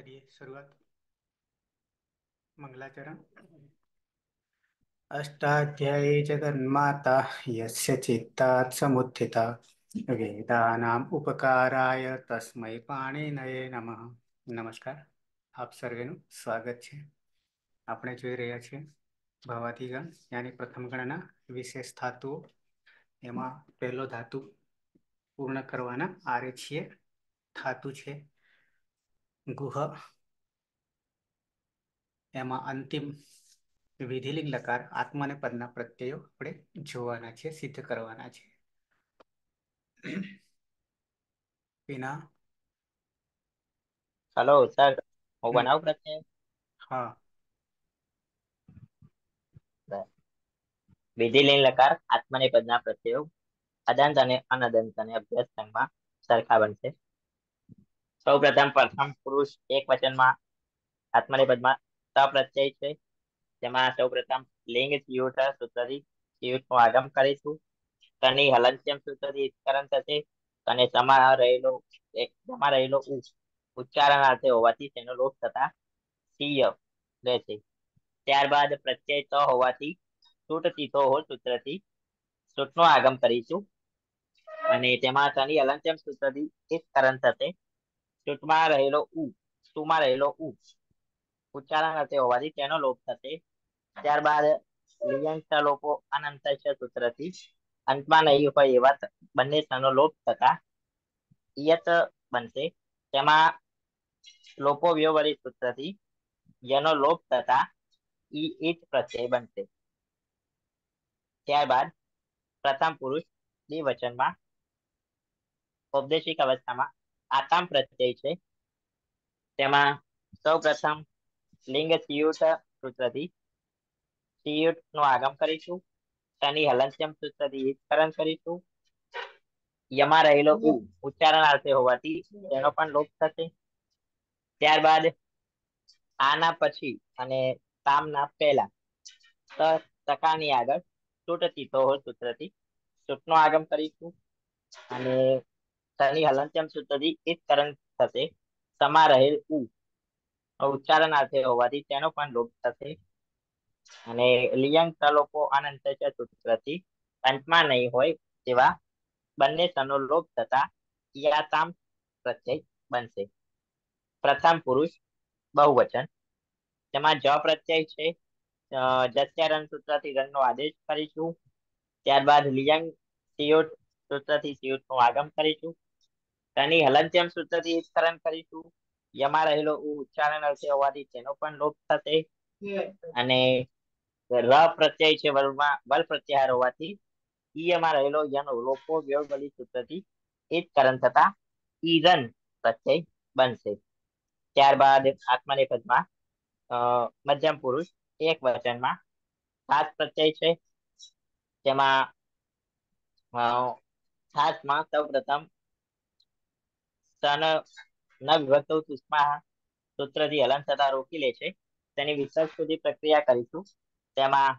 કરીએ શરૂઆત મંગલાચરણ અષ્ટાધ્યાયી જગન્માતા યસ્ય ચિત્તાત સમુત્થિતા વેદાનામ ઉપકારાય તસ્મય પાણી પાણીનયે નમઃ નમસ્કાર આપ સર્વેનું સ્વાગત છે આપણે જોઈ રહ્યા છીએ ભાવાધિગણ યાની પ્રથમ ગણના વિશેષ ધાતુઓ એમાં પહેલો ધાતુ પૂર્ણ કરવાના આરે છીએ ધાતુ છે ગુહા એમાં અંતિમ વિધિલિંગ લકાર આત્માને પદના પ્રત્યયો આપણે જોવાના છે સિદ્ધ કરવાના છે વિના હલો સર હું બનાવું પ્રત્યય હા વિધિલિંગ લકાર આત્માને પદના પ્રત્યયો અદંત અને અનદંત અને અભ્યાસક્રમમાં સરખા બનશે સૌ પ્રથમ પ્રથમ પુરુષ એક વચનમાં આત્મનિપદમાં ત પ્રત્યય છે જેમાં સૌ પ્રથમ લિંગ ચિયુટ સૂત્રથી ચિયુટનું આગમ કરીશું તની હલનચમ સૂત્રથી ઉચ્ચારણ થશે અને સમા રહેલો જમા રહેલો ઉચ્ચારણાર્થે હોવાથી તેનો લોપ થતા સિય રહેશે ત્યારબાદ પ્રત્યય ત હોવાથી સૂટ તીથો હો સૂત્રથી સૂટનું આગમ કરીશું અને તેમાં તની હલનચમ સૂત્રથી એક કરણ થશે ટૂંકમાં રહેલો ઉ ટૂંકમાં રહેલો ઉ ઉચ્ચારણ હશે હોવાથી તેનો લોપ થશે ત્યારબાદ લિયન્સના લોકો અનંતસ્ય સૂત્રથી અંતમાં નહીં હોય એવા બંને સનો લોપ થતા ઈયત બનશે તેમાં લોપો વ્યવહારી સૂત્રથી જેનો લોપ થતા ઈ ઈટ પ્રત્યય બનશે ત્યારબાદ પ્રથમ પુરુષ દ્વિવચનમાં ઉપદેશિક અવસ્થામાં આતામ પ્રત્યય છે તેમાં સૌ પ્રથમ લિંગ સિયુટ સૂત્રથી ચિયુટ નું આગમ કરીશું શનિ હલનચમ સૂત્રથી ઈસ્કરણ કરીશું યમાં રહેલો ઉ ઉચ્ચારણાર્થે હોવાથી તેનો પણ લોપ થશે ત્યારબાદ આના પછી અને તામના પહેલા સકાની આગળ સૂટ ચિતોહો સૂત્રથી સૂટનું આગમ કરીશું અને થયેલી હલનચમ સૂત્રથી એક તરંગ થશે સમા રહેલ ઉ ઉચ્ચારણાર્થે હોવાથી તેનો પણ લોપ થશે અને લિયંગ તલોકો આનંદ સૂત્રથી અંતમાં નહીં હોય તેવા બંને સનો લોપ થતા યાતામ પ્રત્યય બનશે પ્રથમ પુરુષ બહુવચન તેમાં જ પ્રત્યય છે જત્યારણ સૂત્રથી રંગનો આદેશ કરીશું ત્યારબાદ લિયંગ સિયોટ સૂત્રથી સિયોટનું આગમ કરીશું તેની હલનચલન સૂત્રથી ઉચ્ચારણ કરીશું યમાં રહેલો ઉચ્ચારણ અર્થે હોવાથી તેનો પણ લોપ થશે અને ર પ્રત્યય છે વલમાં વલ પ્રત્યાહાર હોવાથી ઈયમાં રહેલો યનો લોપો વ્યવગલી સૂત્રથી એ થતા ઈરન પ્રત્યય બનશે ત્યારબાદ આત્મનેપદમાં મધ્યમ પુરુષ એક વચનમાં સાત પ્રત્યય છે તેમાં સાતમાં સૌ પ્રથમ સૂત્રથી હલન થતા રોકી લે છે તેની વિસર્ગ સુધી પ્રક્રિયા કરીશું તેમાં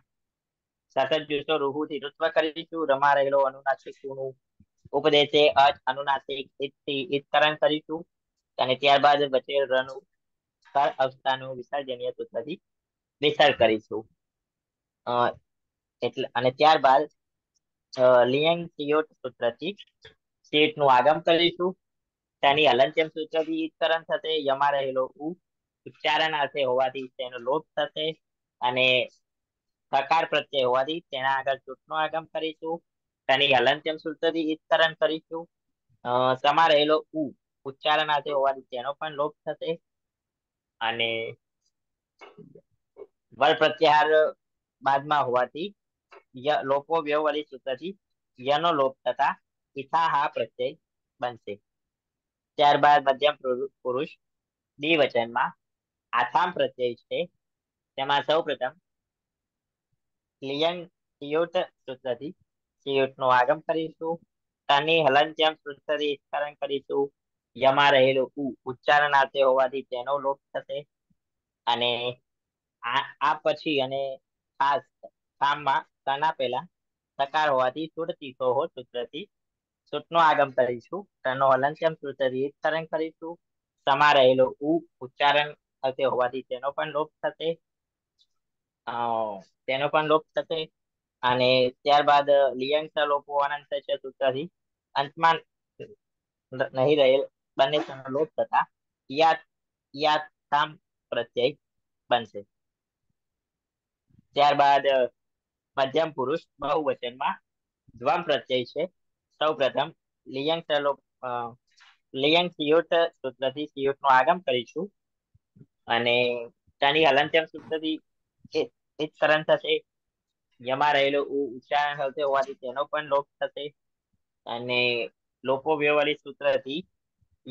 સતત જુસો રૂહુથી રુત્વ કરીશું રમા રહેલો અનુનાસિક ઉપદેશે અચ અનુનાસિક ઇતકરણ કરીશું અને ત્યારબાદ વચ્ચે રનું સર અવસ્થાનું વિસર્જનીય સૂત્રથી વિસર્ગ કરીશું એટલે અને ત્યારબાદ લિયંગ સિયોટ સૂત્રથી નું આગમ કરીશું તેની હલનચલન સૂચકીકરણ થશે યમાં રહેલો ઉ ઉચ્ચારણાર્થે હોવાથી તેનો લોપ થશે અને સકાર પ્રત્યય હોવાથી તેના આગળ ચૂંટણો આગમ કરીશું તેની સૂત્રથી સૂચકીકરણ કરીશું સમા રહેલો ઉ ઉચ્ચારણ ઉચ્ચારણાર્થે હોવાથી તેનો પણ લોપ થશે અને વર પ્રત્યાહાર બાદમાં હોવાથી લોપો વ્યવહારી સૂત્રથી યનો લોપ થતા ઇથા હા પ્રત્યય બનશે ત્યારબાદ મધ્યમ પુરુષ દ્વિવચનમાં આથામ પ્રત્યય છે તેમાં સૌ પ્રથમ સૂત્રથી સિયોટનું આગમ કરીશું તાની હલનચમ સૂત્રથી સ્મરણ કરીશું યમાં રહેલું ઉ ઉચ્ચારણાર્થે હોવાથી તેનો લોપ થશે અને આ પછી અને ખાસ સામમાં તના પહેલા સકાર હોવાથી સુરતી સોહો સૂત્રથી સૂટનો આગમ કરીશું તેનો હલનક્ષમ સૂત્ર રીતકરણ કરીશું સમા રહેલો ઉ ઉચ્ચારણ થશે હોવાથી તેનો પણ લોપ થશે તેનો પણ લોપ થશે અને ત્યારબાદ લિયંગ લોપ હોવાના થશે સૂત્રથી અંતમાં નહીં રહેલ બંને લોપ થતા યાદ યાદ તામ પ્રત્યય બનશે ત્યારબાદ મધ્યમ પુરુષ બહુવચનમાં ધ્વમ પ્રત્યય છે સૌ પ્રથમ લિયંગ સેલો લિયંગ સિયોટ સૂત્રથી સિયોટનો આગમ કરીશું અને તેની હલનચમ સૂત્રથી એ થશે જેમાં રહેલો ઉ ઉચ્ચારણ થશે હોવાથી તેનો પણ લોપ થશે અને લોપો વ્યવહારી સૂત્રથી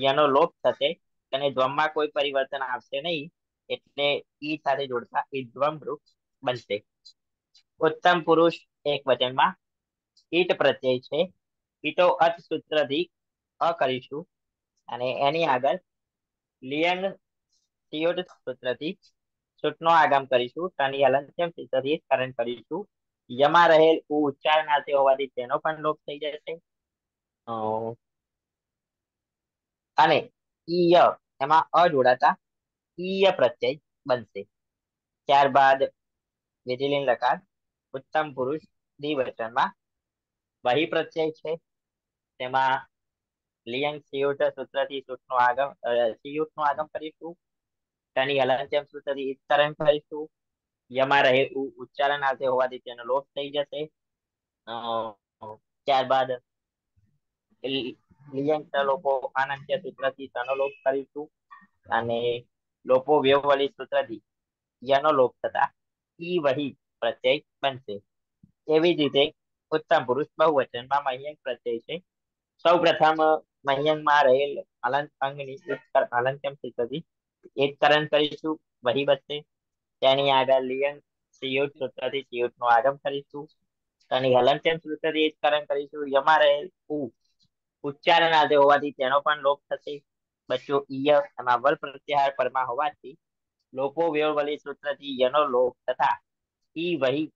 યનો લોપ થશે અને ધ્વમમાં કોઈ પરિવર્તન આવશે નહીં એટલે ઈ સાથે જોડતા ઈ ધ્વમ વૃક્ષ બનશે ઉત્તમ પુરુષ એક વચનમાં ઈટ પ્રત્યય છે બીટો અર્થ સૂત્રથી અ કરીશું અને એની આગળ લિયન સિયોટ સૂત્રથી છૂટનો આગમ કરીશું ટની અલંત્યમ સૂત્રથી સ્મરણ કરીશું યમાં રહેલ ઉ ઉચ્ચારણાર્થી હોવાથી તેનો પણ લોપ થઈ જશે અને ઈય એમાં અ જોડાતા ઈય પ્રત્યય બનશે ત્યારબાદ વિધિલિંગ લકાર ઉત્તમ પુરુષ દ્વિવચનમાં વહી પ્રત્યય છે તેમાં લિયંગ સિયુટ સૂત્રથી સૂટનું આગમ સિયુટનું આગમ કરીશું ટની હલનચેમ સૂત્રથી તરણ કરીશું યમાં રહે ઉચ્ચારણ આવશે હોવાથી તેનો લોપ થઈ જશે ત્યારબાદ લિયંગ લોકો અનંત્ય સૂત્રથી તેનો લોપ કરીશું અને લોપો વ્યવવાળી સૂત્રથી યનો લોપ થતા ઈ વહી પ્રત્યય બનશે એવી જ રીતે ઉત્તમ પુરુષ બહુવચનમાં અહીંયા પ્રત્યય છે સૌ પ્રથમ મહ્યંગમાં રહેલ હલન અંગની હલનક્ષમ સ્થિતિથી એકકરણ કરીશું વહી બચશે તેની આગળ લિયન સિયુટ સૂત્રથી સિયુટનો આગમ કરીશું તેની હલનક્ષમ સૂત્રથી એકકરણ કરીશું યમાં રહેલ ઉ ઉચ્ચારણ આજે હોવાથી તેનો પણ લોપ થશે બચ્ચો ઈય એમાં વલ પ્રત્યાહાર પરમાં હોવાથી લોકો વ્યવવલી સૂત્રથી યનો લોપ તથા ઈ વહી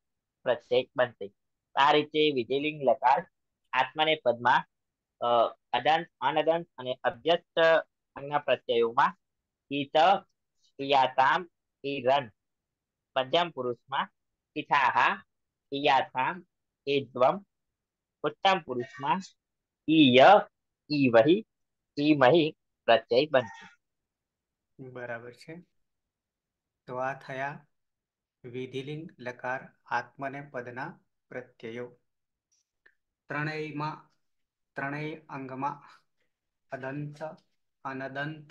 પ્રત્યેક બનશે આ રીતે વિજયલિંગ લકાર આત્માને પદમાં અદાંત અનદંત અને અભ્યસ્ત અંગના પ્રત્યયોમાં ઈત ક્રિયાતામ ઈરન મધ્યમ પુરુષમાં ઇથાહા ઇયાથામ એદ્વમ ઉત્તમ પુરુષમાં ઈય ઈવહી ઈમહી પ્રત્યય બનશે બરાબર છે તો આ થયા વિધિલિંગ લકાર આત્મને પદના પ્રત્યયો ત્રણેયમાં ત્રણેય અંગમાં અદંત અનદંત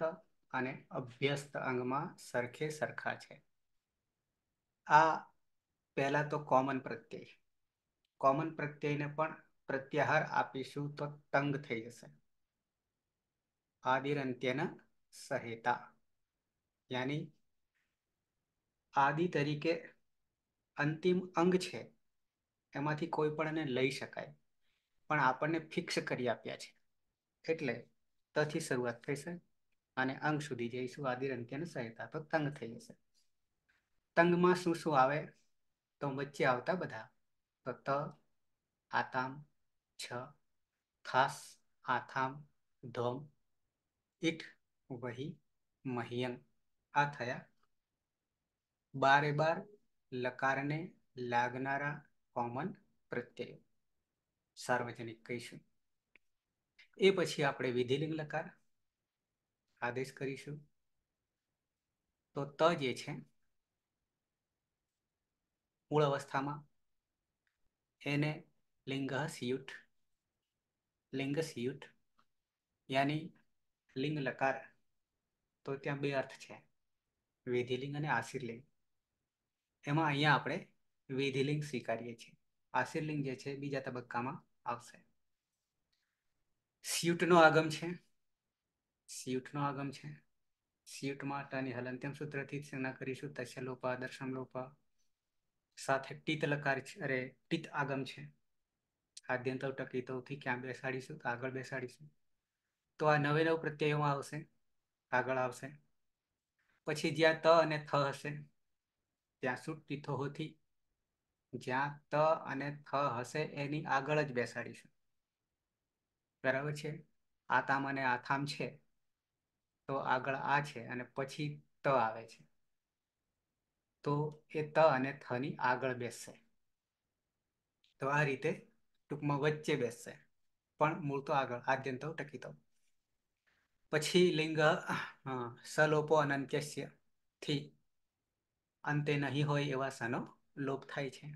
અને અભ્યસ્ત અંગમાં સરખે સરખા છે આ પહેલા તો કોમન પ્રત્યય કોમન પ્રત્યયને પણ પ્રત્યાહાર આપીશું તો તંગ થઈ જશે આદિર અંત્યના સહેતા યાની આદિ તરીકે અંતિમ અંગ છે એમાંથી કોઈ પણ એને લઈ શકાય પણ આપણને ફિક્સ કરી આપ્યા છે એટલે તથી શરૂઆત થશે અને અંગ સુધી જઈશું આદિર અંત્યને સહાયતા તો તંગ થઈ જશે તંગમાં શું શું આવે તો વચ્ચે આવતા બધા તો ત આતામ છ ખાસ આથામ ધોમ ઈઠ વહી મહિયંગ આ થયા બારે બાર લકારને લાગનારા કોમન પ્રત્યયો સાર્વજનિક કહીશું એ પછી આપણે વિધિલિંગ લકાર આદેશ કરીશું તો ત જે છે મૂળ અવસ્થામાં એને લિંગ સિયુટ લિંગ સિયુટ યાની લિંગ લકાર તો ત્યાં બે અર્થ છે વિધિલિંગ અને આશીર્લિંગ એમાં અહીંયા આપણે વિધિલિંગ સ્વીકારીએ છીએ આશીર્લિંગ જે છે બીજા તબક્કામાં આવશે સ્યુટનો આગમ છે સ્યુટનો આગમ છે સ્યુટમાં ટની હલ સૂત્રથી જ સેના કરીશું તસ્ય લોપા દર્શમ લોપા સાથે ટીત લકાર અરે ટીત આગમ છે આદ્યંતવ ટકીતવથી ક્યાં બેસાડીશું તો આગળ બેસાડીશું તો આ નવે નવ પ્રત્યયોમાં આવશે આગળ આવશે પછી જ્યાં ત અને થ હશે ત્યાં સુટ હોથી જ્યાં ત અને થ હશે એની આગળ જ બેસાડીશું બરાબર છે આતામ અને આથામ છે તો આગળ આ છે અને પછી ત આવે છે તો એ ત અને થની આગળ બેસશે તો આ રીતે ટૂંકમાં વચ્ચે બેસશે પણ મૂળ તો આગળ આદ્યંતવ ટકીતવ પછી લિંગ સલોપો અનંત્યસ્ય થી અંતે નહીં હોય એવા સનો લોપ થાય છે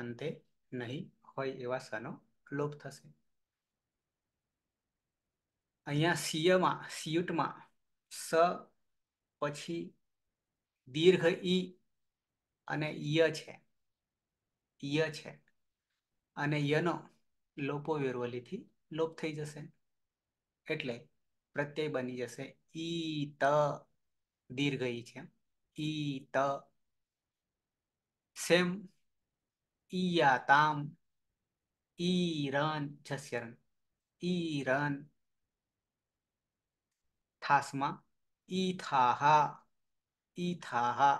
અંતે નહીં હોય એવા સનો લોપ થશે અહીંયા સિયમાં સિયુટમાં સ પછી દીર્ઘ ઈ અને ય છે ય છે અને યનો લોપો વેરવલીથી લોપ થઈ જશે એટલે પ્રત્યય બની જશે ઈ ત દીર્ઘ ઈ છે ઈ ત सेम ईयाताम ईरन छस्यरन ईरन थास्मा ईथाहा ईथाहा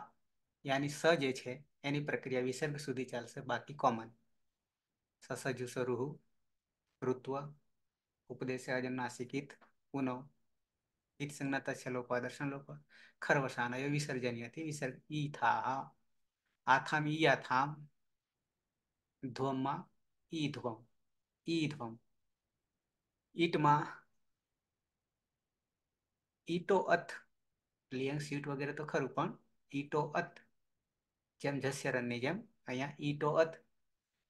यानी स छे एनी प्रक्रिया विसर्ग सुधी चाल से बाकी कॉमन ससजु सरुहु रुत्व उपदेश आजन नासिकित पुनो इत संगनता छलो पादर्शन लोप खरवशान यो विसर्जनीय थी विसर्ग ईथाहा આથામ ઈ આથામ ધ્વમમાં ઈ ધ્વમ ઈ ધ્વમ ઈટમાં ઈટો અથ લિયંગ સીટ વગેરે તો ખરું પણ ઈટો અથ જેમ જસ્યરનની જેમ અહીંયા ઈટો અથ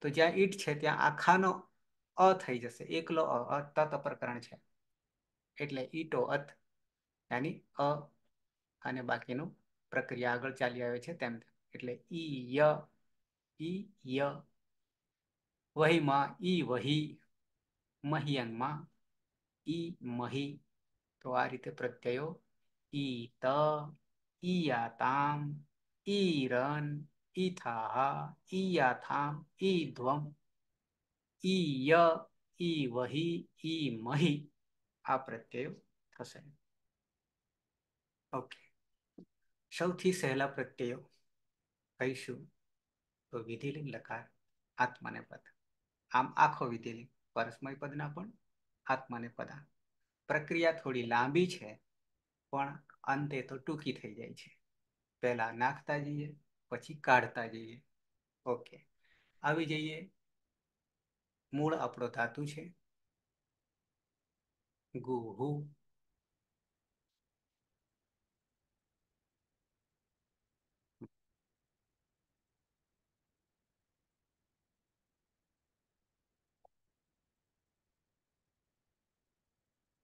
તો જ્યાં ઈટ છે ત્યાં આખાનો અ થઈ જશે એકલો અ તત પ્રકરણ છે એટલે ઈટો અથ યાની અ અને બાકીનું પ્રક્રિયા આગળ ચાલી આવે છે તેમ તેમ એટલે ઈ ય ઈ ય વહીમાં ઈ વહી મહિયનમાં ઈ મહી તો આ રીતે પ્રત્યયો ઈ ત ઈયાતામ ઈરન ઈથાહ ઈયાથામ ધ્વમ ઈય ઈ વહી ઈ મહી આ પ્રત્યયો થશે ઓકે સૌથી સહેલા પ્રત્યયો કહીશું તો વિધિલિંગ લકાર આત્માને પદ આમ આખો વિધિલિંગ પરસ્મય પદના પણ આત્માને પદા પ્રક્રિયા થોડી લાંબી છે પણ અંતે તો ટૂંકી થઈ જાય છે પહેલા નાખતા જઈએ પછી કાઢતા જઈએ ઓકે આવી જઈએ મૂળ આપણો ધાતુ છે ગુ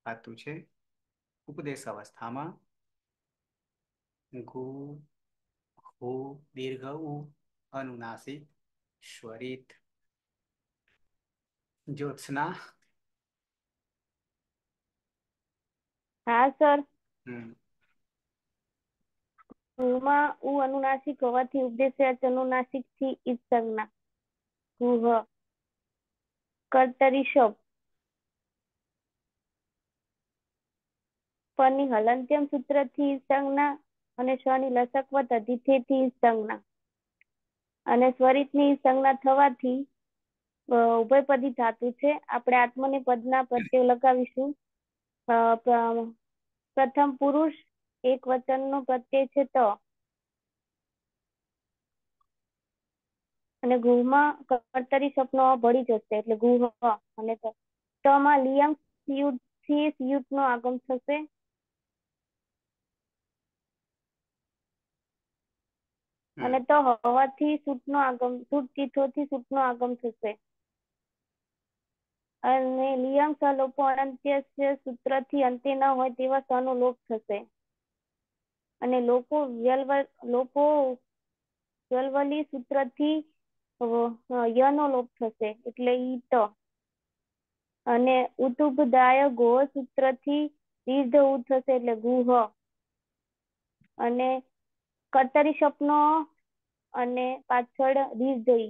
પાતું છે ઉપદેશ અવસ્થામાં ગુ હુ દીર્ઘ ઉ અનુનાસિક સ્વરિત જ્યોત્સના હા સર ઉમાં ઉ અનુનાસિક હોવાથી ઉપદેશ અનુનાસિક થી ઈજ સંજ્ઞા ગુહ કર્તરી શબ્દ પરની હલનત્યમ સૂત્રથી સંજ્ઞા અને સ્વની લસકવત અતિથિથી સંજ્ઞા અને સ્વરિતની સંજ્ઞા થવાથી ઉભયપદી ધાતુ છે આપણે આત્મને પદના પ્રત્યે લગાવીશું પ્રથમ પુરુષ એક વચનનો પ્રત્યય છે તો અને ગુહમાં કર્તરી સપનો ભળી જશે એટલે ગુહ અને તમાં લિયમ સિયુટ થી સિયુટ નો આગમ થશે અને તો હવાથી સૂટનો આગમ સૂટ કીથોથી સૂટનો આગમ થશે અને નિયમ સલોપો અનંત્ય સૂત્રથી અંતે ન હોય તેવા સનો લોપ થશે અને લોકો વ્યલ્વ લોકો વ્યલવલી સૂત્રથી યનો લોપ થશે એટલે ઈ ત અને ઉતુભદાય સૂત્ર થી દીર્ઘ ઉ થશે એટલે ગુહ અને કર્તરી સપનો અને પાછળ રીઢઈ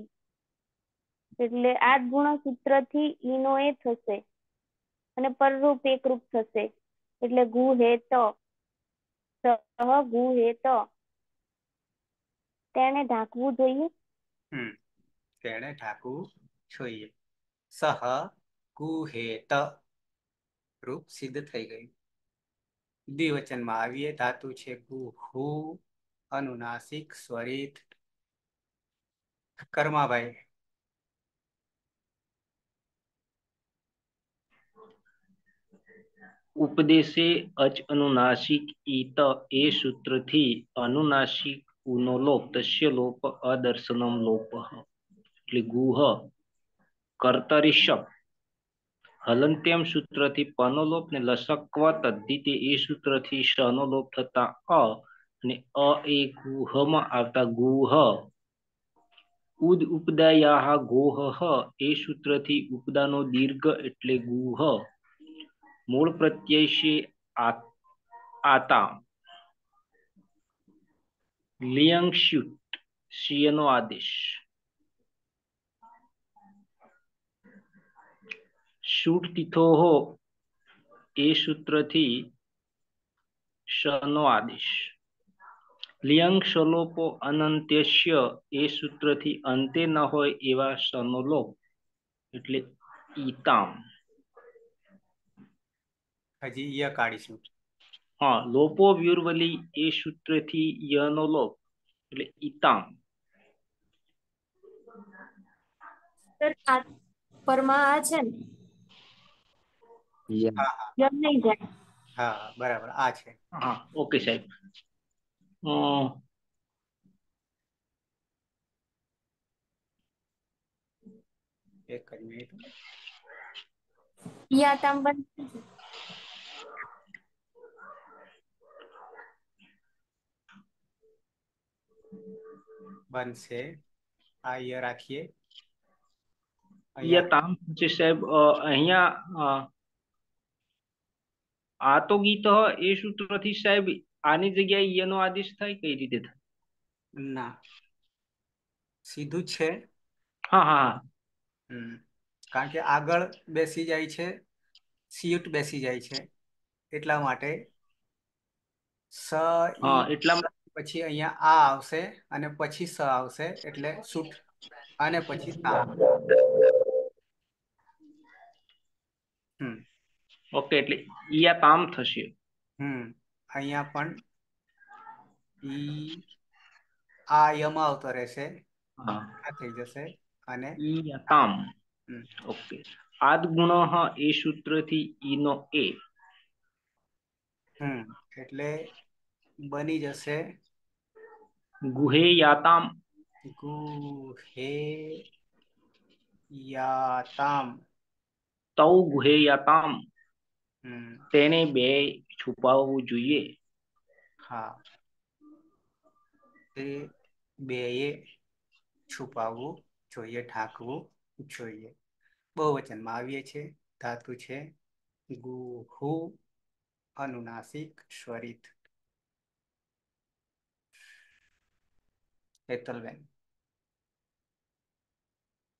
એટલે આ ગુણસૂત્ર થી ઈનો એ થશે અને પરરૂપ એકરૂપ થશે એટલે ગુહેત ગુહેત તેને ઢાંકવું જોઈએ તેને ઢાંકવું જોઈએ સહ ગુહેત રૂપ સિદ્ધ થઈ ગયું દ્વિવચનમાં આવીએ ધાતુ છે ગુહુ अनुनासिक स्वरित कर्मा भाई उपदेशे अच अनुनासिक ए सूत्र थी अनुनासिक उनोलोक तस्य लोप अदर्शनम लोप गुह कर्तरिशक हलंत्यम सूत्र थी पनोलोप ने लसक व ए सूत्र थी शनोलोप थता अ અને અ એ ગુહમાં આવતા ગુહ ઉદ ઉપદાયાહ ગોહ એ સૂત્રથી ઉપદાનો દીર્ઘ એટલે ગુહ મૂળ પ્રત્યય છે આતા લિયંગશ્યુટ શિયનો આદેશ શૂટ તિથોહો એ સૂત્રથી શનો આદેશ લિયંગ શલોપો અનંત્યશ્ય એ સૂત્રથી અંતે ન હોય એવા શનોલોપ એટલે ઈતામ હજી ય કાઢીશું હા લોપો વ્યુરવલી એ સૂત્રથી યનો લોપ એટલે ઈતામ સર આ છે ને નહીં જાય હા બરાબર આ છે હા ઓકે સાહેબ तो बन से आइए रखिए यताम अहिया तो गीत तो ये सूत्र थी साहब આની જગ્યાએ યનો આદેશ થાય કઈ રીતે થાય ના સીધું છે હા હા કારણ કે આગળ બેસી જાય છે સીટ બેસી જાય છે એટલા માટે સ એટલા પછી અહીંયા આ આવશે અને પછી સ આવશે એટલે સુટ અને પછી તા ઓકે એટલે ઈયા તામ થશે હમ અહીંયા પણ ઈ આ યમાં આવતો રહેશે આ થઈ જશે અને યતામ ઓકે આદ ગુણઃ એ સૂત્રથી ઈ નો એ હમ એટલે બની જશે ગુહે યાતામ ગુહે યાતામ તૌ ગુહે યાતામ તેને બે છુપાવવું જોઈએ હા તે બેએ છુપાવવું જોઈએ ઢાંકવું જોઈએ બહુવચનમાં આવીએ છે ધાતુ છે ગુહુ અનુનાસિક સ્વરિત હેતલબેન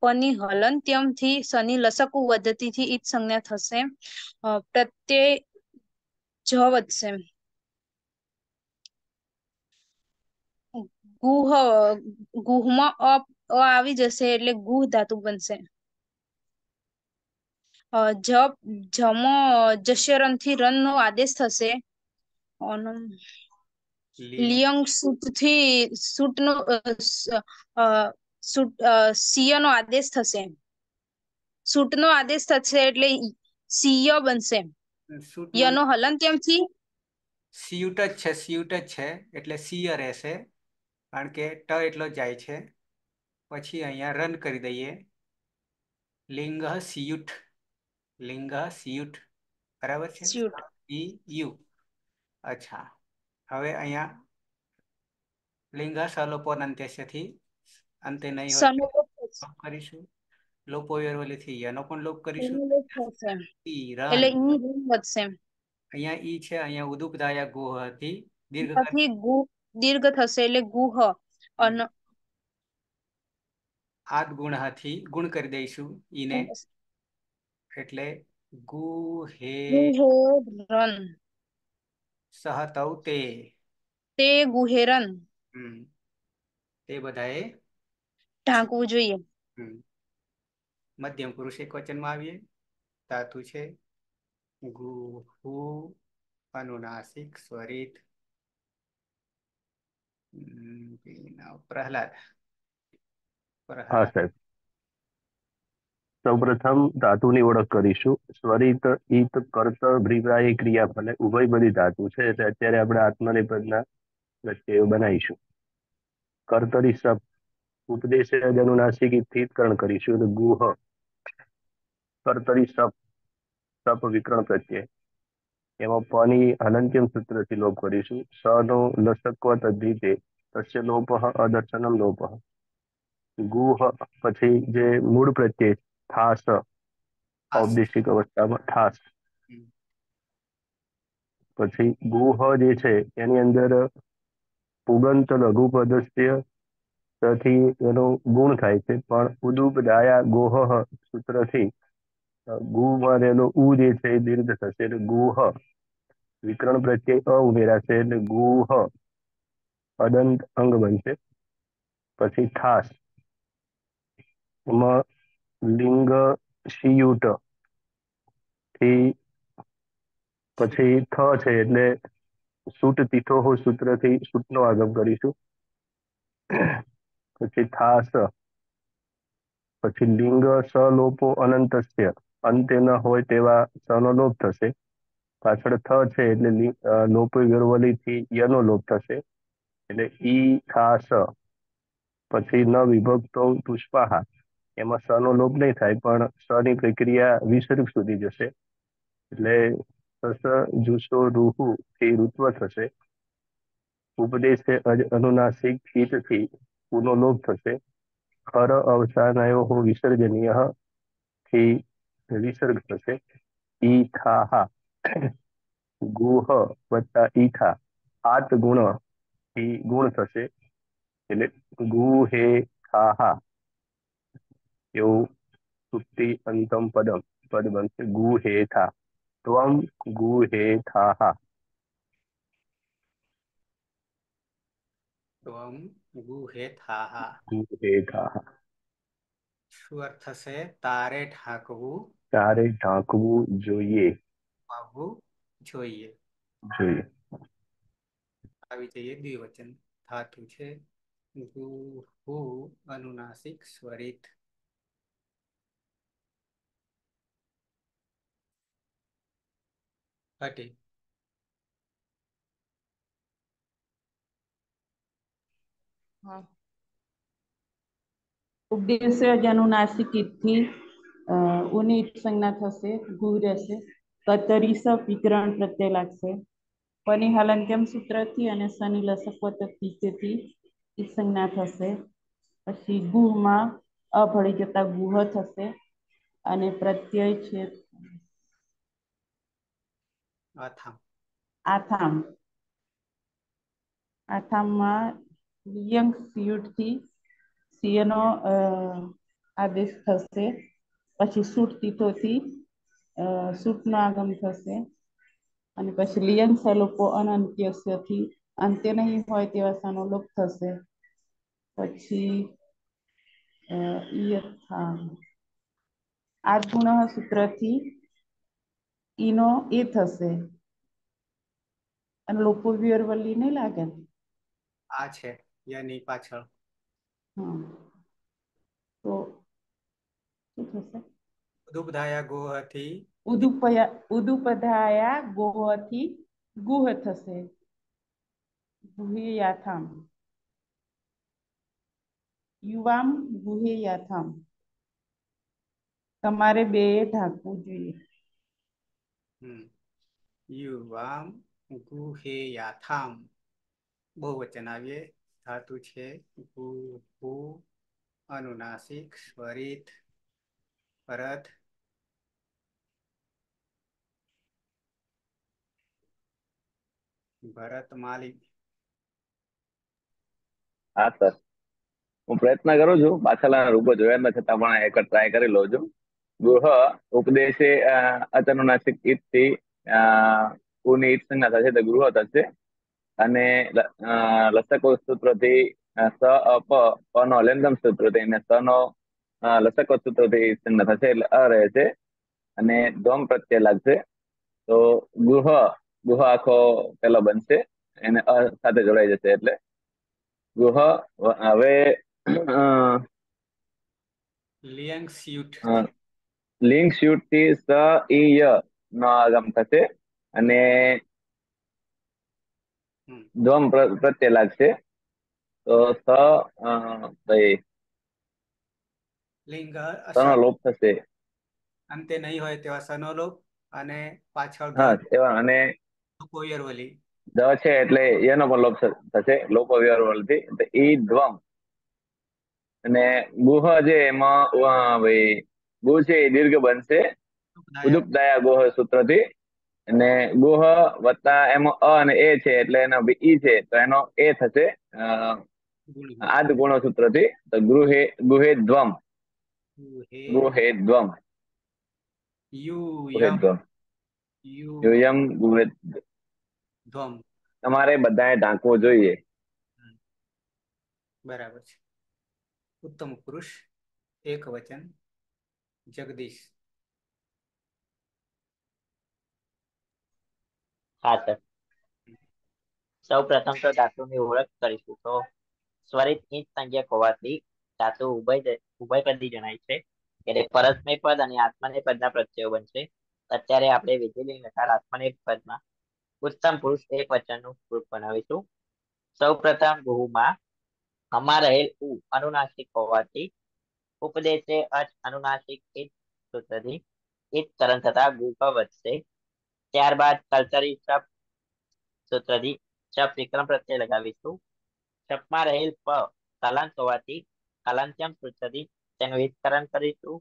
પરની હલંત્યમથી શનિ લસકુ વધતીથી ઈત સંજ્ઞા થશે પ્રત્યય જ વધશે ગુહ ગુહમાં અ આવી જશે એટલે ગુહ ધાતુ બનશે જપ જમો જશ્યરન થી રન નો આદેશ થશે લિયંગ સૂટ થી સૂટ નો સીય નો આદેશ થશે સૂટ નો આદેશ થશે એટલે સીયો બનશે નો યનો હલંત્યમથી સ્યુટ જ છે સ્યુટ જ છે એટલે સીય રહેશે કારણ કે ટ એટલો જાય છે પછી અહીંયા રન કરી દઈએ લિંગ સિયુટ લિંગ સિયુટ બરાબર છે સિયુટ ઈ યુ અચ્છા હવે અહીંયા લિંગ સલોપોન અંત્યથી અંતે નહીં હોય કરીશું લોપોયર ઓલેથી યાનો પણ લોપ કરીશું એટલે ઈ ઋણ વધશે અહીંયા ઈ છે અહીંયા ઉદુપદાયા ગુહ હતી દીર્ઘ પછી ગુ દીર્ઘ થશે એટલે ગુહ અન આદ ગુણ હતી ગુણ કરી દઈશું ઈને એટલે ગુહે રન સહતવ તે તે ગુહેરન હમ તે બધાએ ઢાંકવું જોઈએ મધ્યમ પુરુષ એક વચનમાં આવીએ ધાતુ છે ગુહુ અનુનાસિક સ્વરિત પ્રહલાદ હા સૌપ્રથમ ધાતુની ઓળખ કરીશું સ્વરિત ઈત કર્ત ભ્રીવા એ ક્રિયાફળ ઉભય બધી ધાતુ છે એટલે અત્યારે આપણે આત્મનિર્ભરના વચ્ચે બનાવીશું કર્તરી સપ ઉપદેશે જનુનાસિકી સ્થિતકરણ કરીશું તો ગુહ કરતરી સપ સપ વિકરણ પ્રત્યે એમાં પની અનંત્યમ સૂત્રથી લોપ કરીશું સનો લસકવત અધીતે તસ્ય લોપ અદર્શનમ લોપ ગુહ પછી જે મૂળ પ્રત્યે થાસ ઔપદેશિક અવસ્થામાં થાસ પછી ગુહ જે છે એની અંદર પુગંત લઘુપદસ્ય થી એનો ગુણ થાય છે પણ ઉદુપ દાયા ગોહ સૂત્રથી ગુમાં એનો ઉ જે છે એ દીર્ઘ થશે એટલે ગુહ વિકરણ પ્રત્યે અ ઉમેરાશે એટલે ગુહ અદંત અંગ બનશે પછી થાસ એમાં લિંગ શિયુટ થી પછી થ છે એટલે સૂટ તીથો હો સૂત્રથી સૂટનો આગમ કરીશું પછી થા પછી લિંગ સલોપો અનંત અનંતસ્ય અંતે ન હોય તેવા સનો લોપ થશે પાછળ થ છે એટલે લોપ થી યનો લોપ થશે એટલે ઈ થા પછી ન વિભક્તો પુષ્પાહા એમાં સનો લોપ નહીં થાય પણ સની પ્રક્રિયા વિસર્ગ સુધી જશે એટલે સસ જુસો રૂહુ થી ઋત્વ થશે ઉપદેશ અજ અનુનાસિક થી નો લોપ થશે ખર અવસાનાયો વિસર્જનીય થી વિસર્ગ થશે ઈથાહ ગુહ વત્તા ઈથા આત ગુણ થી ગુણ થશે એટલે ગુહે થાહા એવું સુપ્તિ અંતમ પદમ પદ બનશે થા ત્વમ થાહા ત્વમ से तारे ठाकू तारे ठाकू जो ये जो ये जो ये अभी चाहिए द्विवचन धातु छे गुहु अनुनासिक स्वरित अटी ઉપદેશ જનુનાસિકિથી ઉની સંજ્ઞા થશે ગુ રહેશે કતરીસ વિકરણ પ્રત્યય લાગશે પની હલંત્યમ સૂત્રથી અને શનિ લસકવતથી સંજ્ઞા થશે પછી ગુમાં અભળી જતા ગુહ થશે અને પ્રત્યય છે આથામ આથામ આથામમાં લિયંગ સ્યુટથી સીએનો આદેશ થશે પછી સૂટ તીતોથી સૂટનો આગમ થશે અને પછી લિયંગ સલોપો અનંત્યસ્યથી અંત્ય નહીં હોય તેવા સાનો લોપ થશે પછી યથા આત્મુન સૂત્રથી ઈનો એ થશે અને લોપો વ્યુઅર વલ્લી નહીં લાગે આ છે यानी पाछळ हां तो, तो उदुपधाया गोहति उदुपया उदुपधाया गोहति गुह थसे गुहे याथम युवाम गुहे याथम तमारे बे ढाकू जी हम्म। युवाम गुहे याथम बहुवचन आवे થાતું છે અનુનાસિક સ્વરિત પરત ભરત માલિક હા સર હું પ્રયત્ન કરું છું પાછળના રૂપો જોયા ન છતાં પણ એક ટ્રાય કરી લઉં છું ગૃહ ઉપદેશે અચનુનાસિક ઈદથી ઉની ઈદ સંજ્ઞા થશે તો ગૃહ થશે અને લસકો સૂત્રથી સ અપ અનો લેંગમ સૂત્રથી અને સ નો લસકો સૂત્રથી છિન્ન થશે એટલે અ રહે છે અને ધોમ પ્રત્યે લાગશે તો ગુહ ગુહ આખો પેલો બનશે એને અ સાથે જોડાઈ જશે એટલે ગુહ હવે લિયંગ સ્યુટ લિંગ સ્યુટ થી સ ઈ ય નો આગમ થશે અને દ્વમ પ્રત્યય લાગશે તો સ લિંગ સનો લોપ થશે અંતે નહીં હોય તેવા સનો લોપ અને પાછળ હા એવા અને કોયરવલી દ છે એટલે એનો પણ લોપ થશે લોપ વ્યરવલ થી દ્વમ અને ગુહ જે એમાં ભાઈ ગુ છે એ દીર્ઘ બનશે ઉદુપ દયા ગુહ સૂત્રથી અને ગુહ વત્તા એમાં અ અને એ છે એટલે એનો ઈ છે તો એનો એ થશે આદ ગુણો સૂત્ર થી તો ગૃહે ગુહે ધ્વમ ગૃહે ધ્વમ યુયમ ગુહે ધ્વમ તમારે બધાએ ઢાંકવો જોઈએ બરાબર છે ઉત્તમ પુરુષ એક વચન જગદીશ હા સર સૌ પ્રથમ તો ધાતુની ઓળખ કરીશું તો સ્વરિત ની સંજ્ઞક હોવાથી ધાતુ ઉભય ઉભયપદી જણાય છે એટલે પરસ્મય પદ અને આત્મને પદના પ્રત્યયો બનશે અત્યારે આપણે વિધિલિંગ નકાર આત્મને પદમાં ઉત્તમ પુરુષ એક વચનનું રૂપ બનાવીશું સૌ પ્રથમ ગુહુમાં હમા રહેલ ઉ અનુનાસિક હોવાથી ઉપદેશે અચ અનુનાસિક ઇત સૂત્રથી ઇત કરણ થતા ગુપ વધશે ત્યારબાદ કલ્ચરી ચપ સૂત્રથી ચપ વિક્રમ પ્રત્યય લગાવીશું ચપમાં રહેલ પ કલંક હોવાથી કલંક્યમ સૂત્રથી તેનું હિતકરણ કરીશું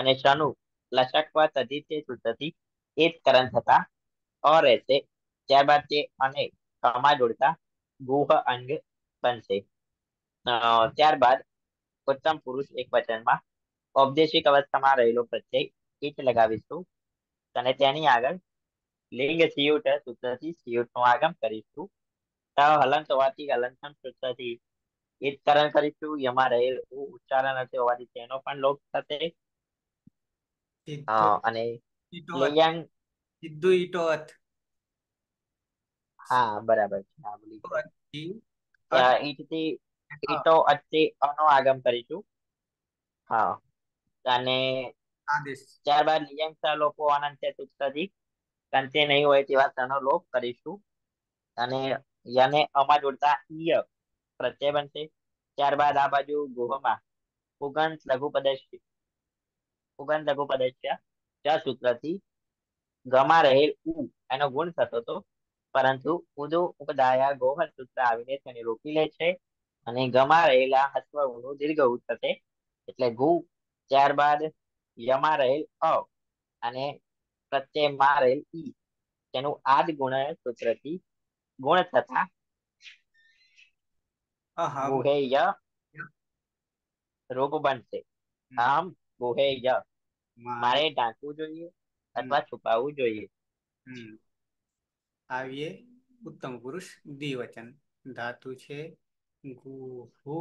અને શનુ લશકવા તદિત્ય સૂત્રથી હિતકરણ થતા અ રહેશે ત્યારબાદ તે અને કમા જોડતા ગુહ અંગ બનશે ત્યારબાદ ઉત્તમ પુરુષ એક વચનમાં ઔપદેશિક અવસ્થામાં રહેલો પ્રત્યય ઈટ લગાવીશું અને તેની આગળ લિંગ ચિયુટ સૂત્રથી ચિયુટનું આગમ કરીશું તાવ હલંત હોવાથી હલંતમ સૂત્રથી એકતરણ કરીશું એમાં રહેલ ઉચ્ચારણ હશે હોવાથી તેનો પણ લોપ થશે અને લિંગ સિદ્ધુ ઈટોત હા બરાબર છે હા બોલી ઈટથી ઈટો અટથી અનો આગમ કરીશું હા અને ત્યારબાદ લિંગ લોકો અનંત સૂત્રથી કારણ નહીં હોય તેવા તણો લોપ કરીશું અને યાને અમા જોડતા ઈય પ્રત્યય બનશે ત્યારબાદ આ બાજુ ગોહમાં ઉગંત લઘુપદશ્ય ઉગંત લઘુપદશ્ય જ સૂત્રથી ગમાં રહેલ ઉ એનો ગુણ થતો હતો પરંતુ ઉદુ ઉપદાયા ગોહર સૂત્ર આવીને તેને રોકી લે છે અને ગમાં રહેલા હસ્વ ઉનું દીર્ઘ ઉ થશે એટલે ગુ ત્યારબાદ યમાં રહેલ અ અને પ્રત્યે મારેલ ઈ તેનું આદ ગુણ કુદરતી ગુણ તથા ગુહેય રોગ બનશે આમ ગુહેય મારે ઢાંકવું જોઈએ અથવા છુપાવવું જોઈએ આવીએ ઉત્તમ પુરુષ દ્વિવચન ધાતુ છે ગુહુ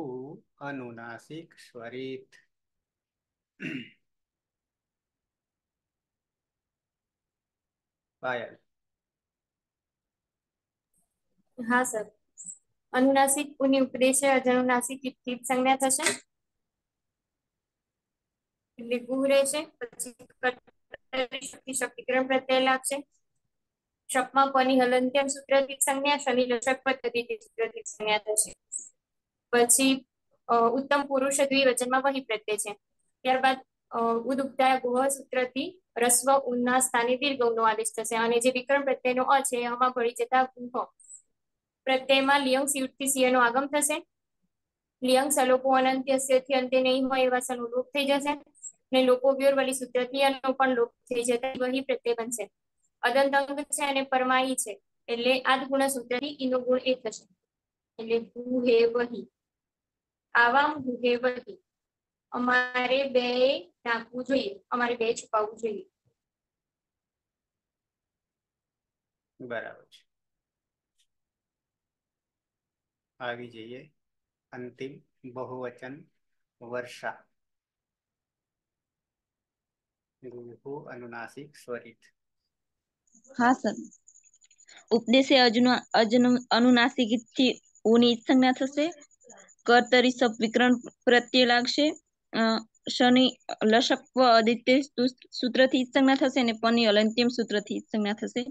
અનુનાસિક સ્વરિત પાયલ હા સર અનુનાસિક ઉની ઉપરે છે અજનુનાસિક તીર્થ સંજ્ઞા થશે એટલે ગુ રહેશે પછી શક્તિ શક્તિક્રમ પ્રત્યય લાગશે શપમાં પની હલંત્યમ સૂત્રથી સંજ્ઞા શનિ લક્ષક પદ્ધતિથી સૂત્રથી સંજ્ઞા થશે પછી ઉત્તમ પુરુષ દ્વિવચનમાં વહી પ્રત્યય છે ત્યારબાદ ઉદુક્તા ગુહ સૂત્રથી રસ્વ ઉના સ્થાને દીર્ઘ ઉનો આદેશ થશે અને જે વિક્રમ પ્રત્યેનો અ છે હમાં ભળી જતા ગુંહો પ્રત્યયમાં લિયંગ સ્યુટથી સિંહનો આગમ થશે લિયંગ સલોપો અનંત્યસ્યથી અંતે નહીં હોય એવા સનો લોપ થઈ જશે અને લોકો વ્યોર વળી સૂત્રથી અનો પણ લોપ થઈ જતા વહી પ્રત્યય બનશે અદંતંગ છે અને પરમાયી છે એટલે આ ગુણ સૂત્રથી ઈનો ગુણ એક થશે એટલે ગુહે વહી આવામ ગુહે વહી અમારે બે નાખવું જોઈએ અમારે બે છુપાવવું જોઈએ બરાબર છે આવી જઈએ અંતિમ બહુવચન વર્ષા ગુહુ અનુનાસિક સ્વરિત હા સર ઉપદેશે અનુનાસિક થી ઉની સંજ્ઞા થશે કર્તરી શબ્દ વિકરણ પ્રત્યે લાગશે શનિ લશક્વ આદિત્ય સૂત્રથી સંજ્ઞા થશે અને પની અલંત્યમ સૂત્રથી સંજ્ઞા થશે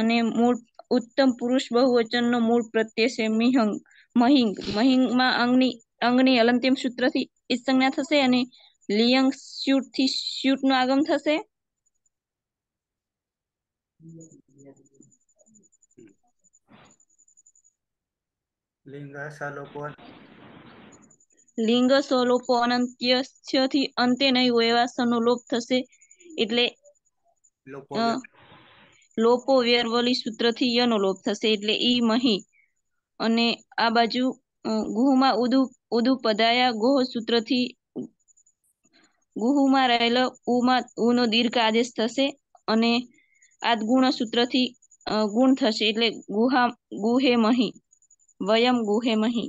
અને મૂળ ઉત્તમ પુરુષ બહુવચનનો મૂળ પ્રત્યય છે મિહંગ મહિંગ મહિંગમાં અંગની અંગની અલંત્યમ સૂત્રથી સંજ્ઞા થશે અને લિયંગ સ્યુટ થી સ્યુટ નો આગમ થશે લિંગાસા લોકો લિંગ સ્વરૂપો અનંત્યથી અંતે નહીં હોય એવા સ્તરનો લોપ થશે એટલે લોપો વેરવલી સૂત્રથી યનો લોપ થશે એટલે ઈ મહી અને આ બાજુ ગુહમાં ઉદુ ઉદુ પદાયા ગોહ સૂત્રથી ગુહુમાં રહેલો ઉમાં ઉનો દીર્ઘ આદેશ થશે અને આ ગુણ સૂત્રથી ગુણ થશે એટલે ગુહા ગુહે મહી વયમ ગુહે મહી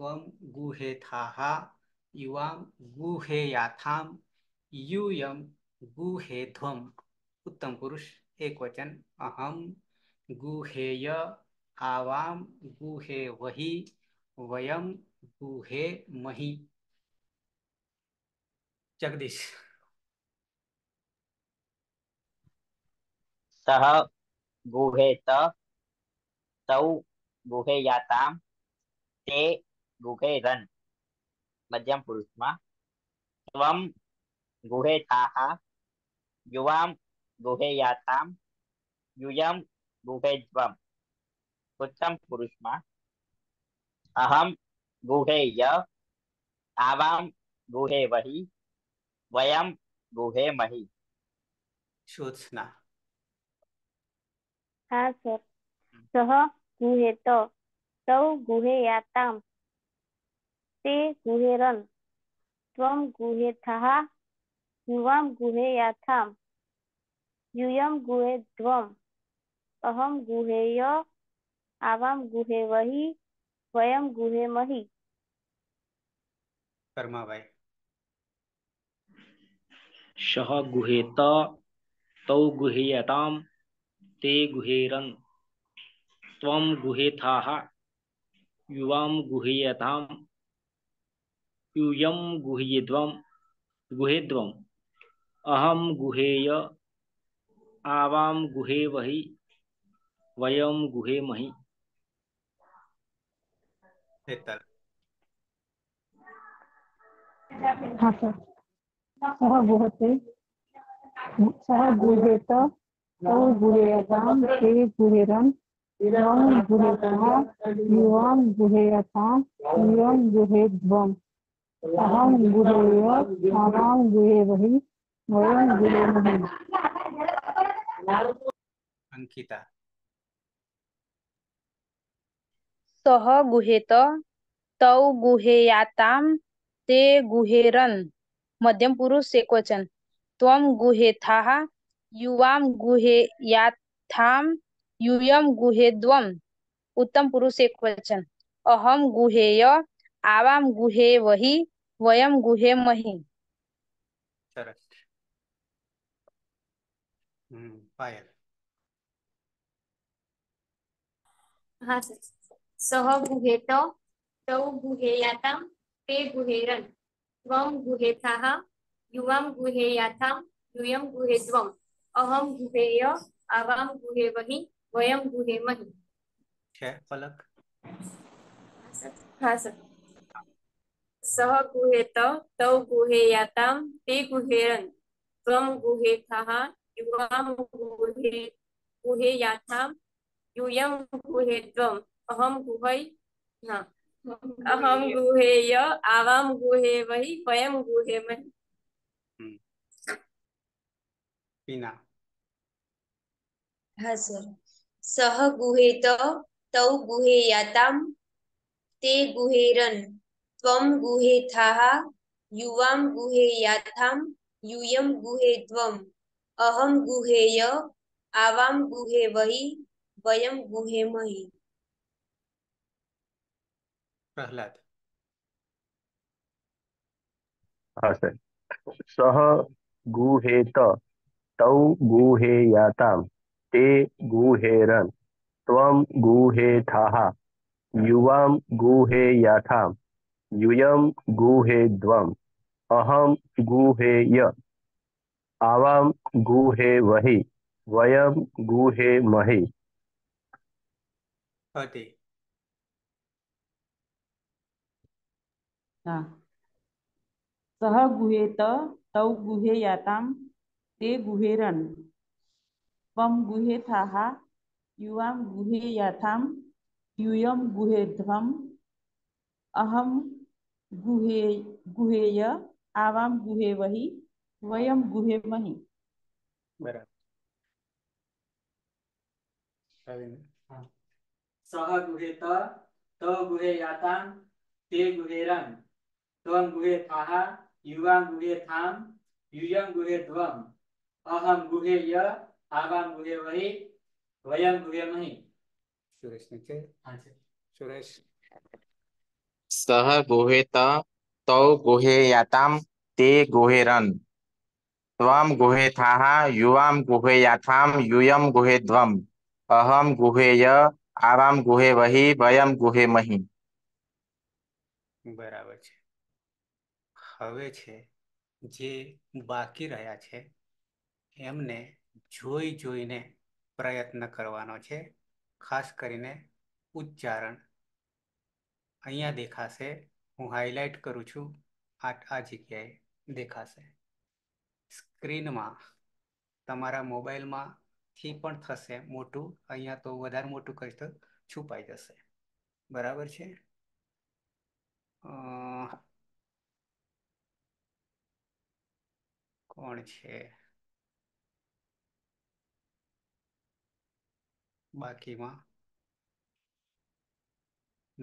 त्वं युवा युवां गुहेयाथाम यूयम उत्तम पुरुष एक वचन अहम गुहेय आवाम गुहे वही वयम गुहे मही जगदीश सह गुहेत तौ याताम ते ગુહેરન મધ્યમ પુરુષમાં ત્વમ ગુહેથાહ યુવામ ગુહેયાતામ યુયમ ગુહેજ્વમ ઉત્તમ પુરુષમાં અહમ ગુહેય આવામ ગુહે વહી વયમ ગુહે મહી શોધના હા સર સહ ગુહેત સૌ ગુહેયાતામ ते गुहेरन त्वम गुहे था त्वं गुहे या गुहेयाथां युयम गुहे अहम गुहे गुहेय आवां गुहे वही वयम गुहे मही कर्मा महि कर्माबाई शः गुहेत तौ गुहेयतां ते गुहेरन त्वम गुहेरन् त्वं गुहेथाः युवां गुहेयताम् यूयम गुह्यध्वम गुहेध्वम अहम गुहेय आवाम गुहे वही वयम गुहे मही हाँ सर सह गुहते सह गुहेत गुहेयताम ते गुहेरम गुहेतः युवाम गुहेयताम युवाम गुहेध्वम अहम गुरेव अहम गुरेवहि वयं गुरेमहि अंकिता सह गुहेत तौ गुहेयाताम ते गुहेरन मध्यम पुरुष से सेक्वचन त्वम गुहेथा युवाम गुहेयाथाम यूयम गुहेद्वम उत्तम पुरुष सेक्वचन अहम गुहेय आवाम गुहे वही वयम गुहे मही करेक्ट हम्म पायल हाँ सह गुहेत तो, तौ गुहेयाताम ते गुहेरन त्वं गुहेथाः युवां अहम गुहेय आवाम गुहे वही वयम गुहे मही ठीक हाँ सर સહ ગુહેત તૌ ગુહેયાતામ તે ગુહેરન ત્વમ ગુહેથાહ યુવામ ગુહે ગુહેયાથામ યુયમ ગુહેત્વમ અહમ ગુહૈ ના અહમ ગુહેય આવામ ગુહે વહી વયમ ગુહે મહી પીના હા સર સહ ગુહેત તૌ ગુહેયાતામ તે ગુહેરન त्वं गुहे थाः युवां गुहे याथाम यूयं गुहे त्वम् अहम गुहे य आवाम गुहे वही वयम गुहे मही प्रहलाद हाँ सर सह गुहेत तौ गुहे गुहेयातां ते गुहेरन् त्वं गुहेथाः युवां गुहेयाथां युयम गुहे द्वम अहम गुहे य आवाम गुहे वही वयम गुहे महि हटे सह गुहेत तौ याताम ते गुहे पम गुहेरन् युवाम गुहे युवां युयम गुहे गुहेध्वम् अहम ગુહે ગુહેય આવામ ગુહે વહી વયમ ગુહે મહી બરાબર સહ ગુહે ત ત ગુહે યાતામ તે ગુહે રંગ ત્વમ ગુહે થાહા યુવામ ગુહે થામ યુયમ ગુહે ધ્વમ અહમ ગુહે ય આવામ ગુહે વહી વયમ ગુહે મહી સુરેશ નીચે હા સુરેશ સહ ગુહે ત તૌ ગુહેયાતામ તે ગુહે રન ત્વમ ગુહે થાહ યુવામ ગુહે યાથામ યુયમ ગુહે ધ્વમ અહમ ગુહે આવામ ગુહે વહી વયમ ગુહે મહી બરાબર છે હવે છે જે બાકી રહ્યા છે એમને જોઈ જોઈને પ્રયત્ન કરવાનો છે ખાસ કરીને ઉચ્ચારણ અહીંયા દેખાશે હું હાઇલાઇટ કરું છું આ આ જગ્યાએ દેખાશે સ્ક્રીનમાં તમારા મોબાઈલમાંથી પણ થશે મોટું અહીંયા તો વધારે મોટું કરીશ તો છુપાઈ જશે બરાબર છે કોણ છે બાકીમાં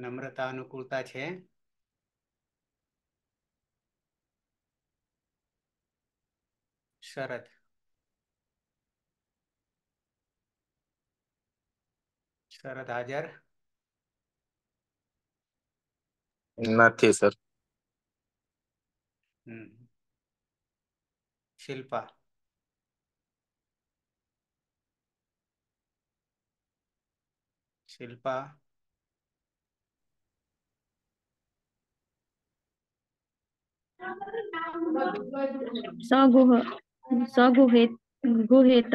નમ્રતા અનુકૂળતા છે શરત શરત હાજર નથી સર શિલ્પા શિલ્પા सगुह सगुहे गुहेत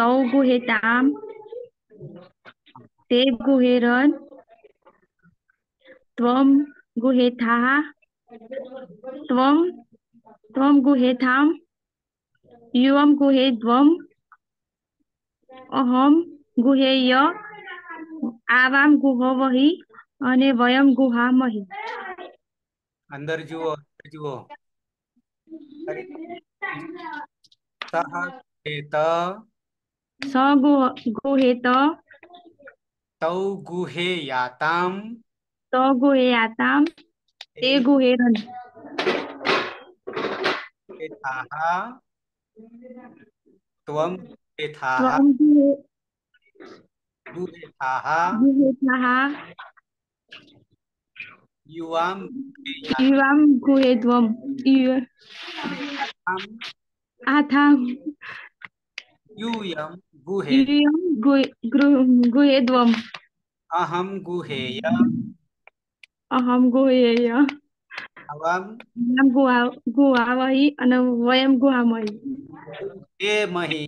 तौ गुहेताम ते गुहेरन त्वम गुहेथा त्वम त्वम गुहेथाम युवम गुहे द्वम अहम गुहेय आवाम गुहवहि अने वयम गुहामहि अंदर જુઓ અંદર જુઓ સહકેત સગુહેત તૌ ગુહે યાતામ તો ગુહે યાતામ તે ગુહેરન એથાહ ત્વમ એથાહ ત્વમ ગુહે ગુહેથાહ ગુહેથાહ Yuam Yuam Guedwam Yuam Atham Yuyam Guhe Yuyam Guhedwam Aham Guheya Aham Guheya Avam Nam Guha Guhavahi અને વયમ ગુહામય એ મહી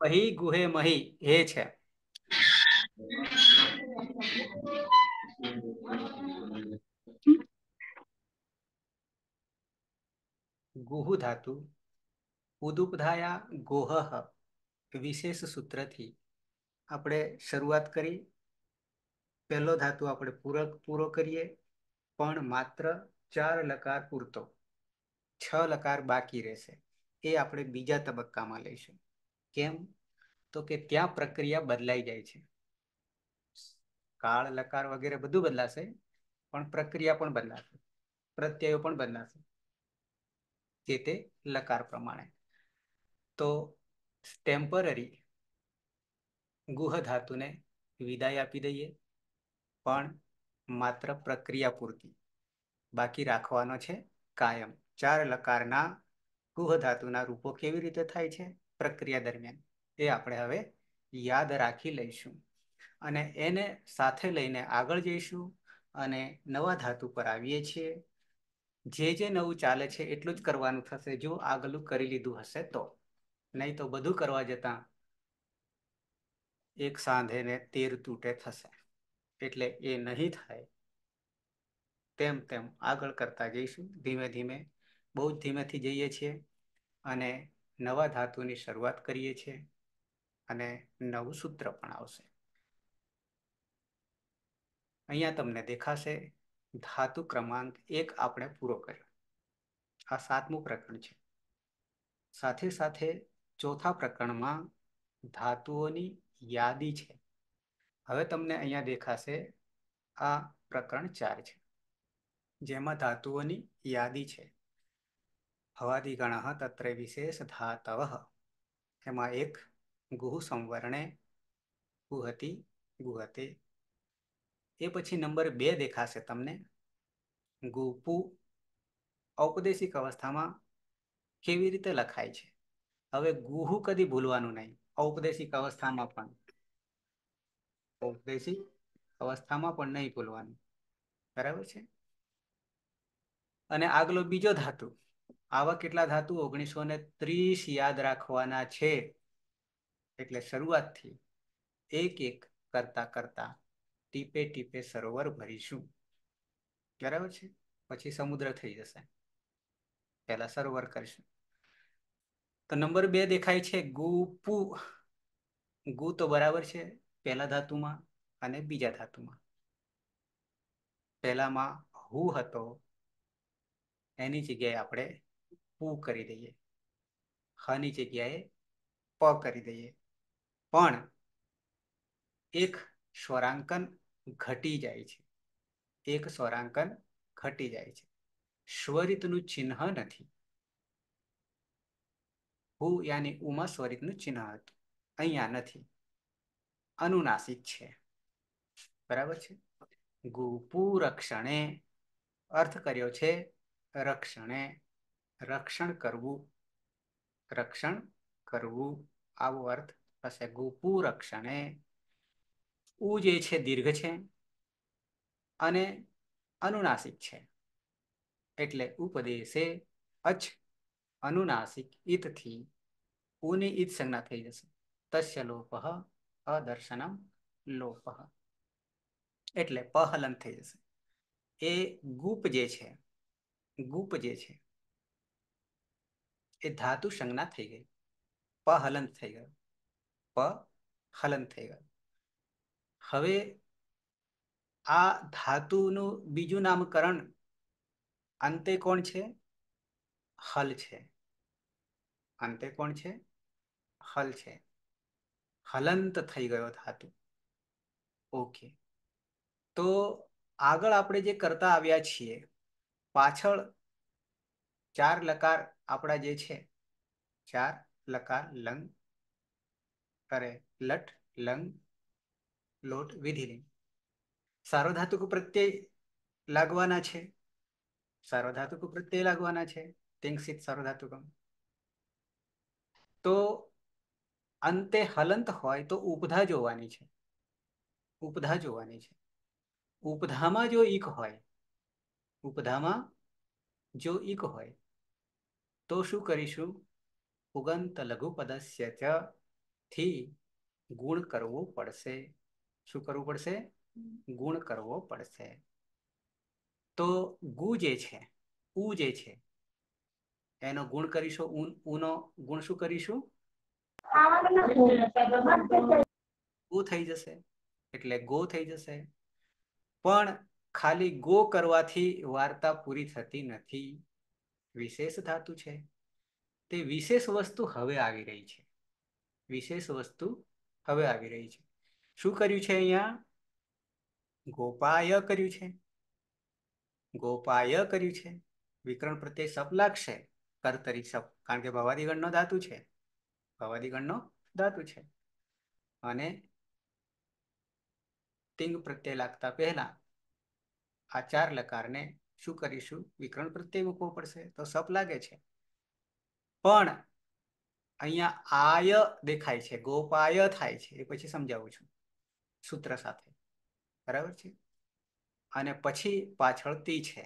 મહી ગુહે મહી હે છે ગુહુ ધાતુ ઉદુપધાયા ગોહ વિશેષ સૂત્રથી આપણે શરૂઆત કરી પહેલો ધાતુ આપણે પૂરક પૂરો કરીએ પણ માત્ર ચાર લકાર પૂરતો છ લકાર બાકી રહેશે એ આપણે બીજા તબક્કામાં લઈશું કેમ તો કે ત્યાં પ્રક્રિયા બદલાઈ જાય છે કાળ લકાર વગેરે બધું બદલાશે પણ પ્રક્રિયા પણ બદલાશે પ્રત્યયો પણ બદલાશે જે તે લકાર પ્રમાણે તો ટેમ્પરરી ગુહ ધાતુને વિદાય આપી દઈએ પણ માત્ર પ્રક્રિયા પૂરતી બાકી રાખવાનો છે કાયમ ચાર લકારના ગુહ ધાતુના રૂપો કેવી રીતે થાય છે પ્રક્રિયા દરમિયાન એ આપણે હવે યાદ રાખી લઈશું અને એને સાથે લઈને આગળ જઈશું અને નવા ધાતુ પર આવીએ છીએ જે જે નવું ચાલે છે એટલું જ કરવાનું થશે જો આગલું કરી લીધું હશે તો નહીં તો બધું કરવા જતાં એક સાંધે ને તેર તૂટે થશે એટલે એ નહીં થાય તેમ તેમ આગળ કરતા જઈશું ધીમે ધીમે બહુ જ ધીમેથી જઈએ છીએ અને નવા ધાતુની શરૂઆત કરીએ છીએ અને નવું સૂત્ર પણ આવશે અહીંયા તમને દેખાશે ધાતુ ક્રમાંક એક આપણે પૂરો કર્યો આ સાતમું પ્રકરણ છે સાથે સાથે ચોથા પ્રકરણમાં ધાતુઓની યાદી છે હવે તમને અહીંયા દેખાશે આ પ્રકરણ ચાર છે જેમાં ધાતુઓની યાદી છે હવાદી હવાદિગણ તત્ર વિશેષ ધાતવ એમાં એક ગુહ સંવરણે ગુહતી ગુહતે એ પછી નંબર બે દેખાશે તમને ગુપુ ઔપદેશિક અવસ્થામાં કેવી રીતે લખાય છે હવે ગુહુ કદી ભૂલવાનું નહીં ઔપદેશિક અવસ્થામાં પણ ઔપદેશિક અવસ્થામાં પણ નહીં ભૂલવાનું બરાબર છે અને આગલો બીજો ધાતુ આવા કેટલા ધાતુ ઓગણીસો ને ત્રીસ યાદ રાખવાના છે એટલે શરૂઆતથી એક એક કરતા કરતા ટીપે ટીપે સરોવર ભરીશું બરાબર છે પછી સમુદ્ર થઈ જશે પહેલા સરોવર કરશું તો નંબર બે દેખાય છે ગુપુ ગુ તો બરાબર છે પહેલા ધાતુમાં અને બીજા ધાતુમાં પહેલામાં હુ હતો એની જગ્યાએ આપણે પુ કરી દઈએ હની જગ્યાએ પ કરી દઈએ પણ એક સ્વરાંકન ઘટી જાય છે એક સ્વરાંકન ઘટી જાય છે સ્વરિતનું ચિહ્ન નથી હું યાની ઉમા સ્વરિતનું ચિહ્ન હતું અહીંયા નથી અનુનાસિક છે બરાબર છે ગુપુ રક્ષણે અર્થ કર્યો છે રક્ષણે રક્ષણ કરવું રક્ષણ કરવું આવો અર્થ થશે ગુપુ રક્ષણે ઉ જે છે દીર્ઘ છે અને અનુનાસિક છે એટલે ઉપદેશે અચ્છ અનુનાસિક ઇતથી ઉની ઈત સંજ્ઞા થઈ જશે તસ્ય લોપ અદર્શનમ લોપ એટલે પહલન થઈ જશે એ ગુપ જે છે ગુપ જે છે એ ધાતુ સંજ્ઞા થઈ ગઈ પહલન થઈ ગયો પ થઈ ગયું હવે આ ધાતુનું બીજું નામકરણ અંતે કોણ છે હલ છે અંતે કોણ છે હલ છે હલંત થઈ ગયો ધાતુ ઓકે તો આગળ આપણે જે કરતા આવ્યા છીએ પાછળ ચાર લકાર આપણા જે છે ચાર લકાર લંગ કરે લટ લંગ લોટ વિધિ લે સાર્વધાતુક પ્રત્યય લાગવાના છે સાર્વધાતુક પ્રત્યય લાગવાના છે તિંગસિત સાર્વધાતુકમ તો અંતે હલંત હોય તો ઉપધા જોવાની છે ઉપધા જોવાની છે ઉપધામાં જો ઈક હોય ઉપધામાં જો ઈક હોય તો શું કરીશું ઉગંત લઘુપદસ્ય થી ગુણ કરવું પડશે શું કરવું પડશે ગુણ કરવો પડશે તો ગુ જે છે ઉ જે છે એનો ગુણ કરીશું ઉનો ગુણ શું કરીશું ગુ થઈ જશે એટલે ગો થઈ જશે પણ ખાલી ગો કરવાથી વાર્તા પૂરી થતી નથી વિશેષ ધાતુ છે તે વિશેષ વસ્તુ હવે આવી રહી છે વિશેષ વસ્તુ હવે આવી રહી છે શું કર્યું છે અહીંયા ગોપાય કર્યું છે ગોપાય કર્યું છે વિકરણ પ્રત્યે સપ લાગશે કરતરી સપ કારણ કે ભવાદીગણનો ધાતુ છે ભવાદીગણનો ધાતુ છે અને તિંગ પ્રત્યય લાગતા પહેલા આ ચાર લકારને શું કરીશું વિકરણ પ્રત્યય મૂકવો પડશે તો સપ લાગે છે પણ અહીંયા આય દેખાય છે ગોપાય થાય છે એ પછી સમજાવું છું સૂત્ર સાથે બરાબર છે અને પછી પાછળ તી છે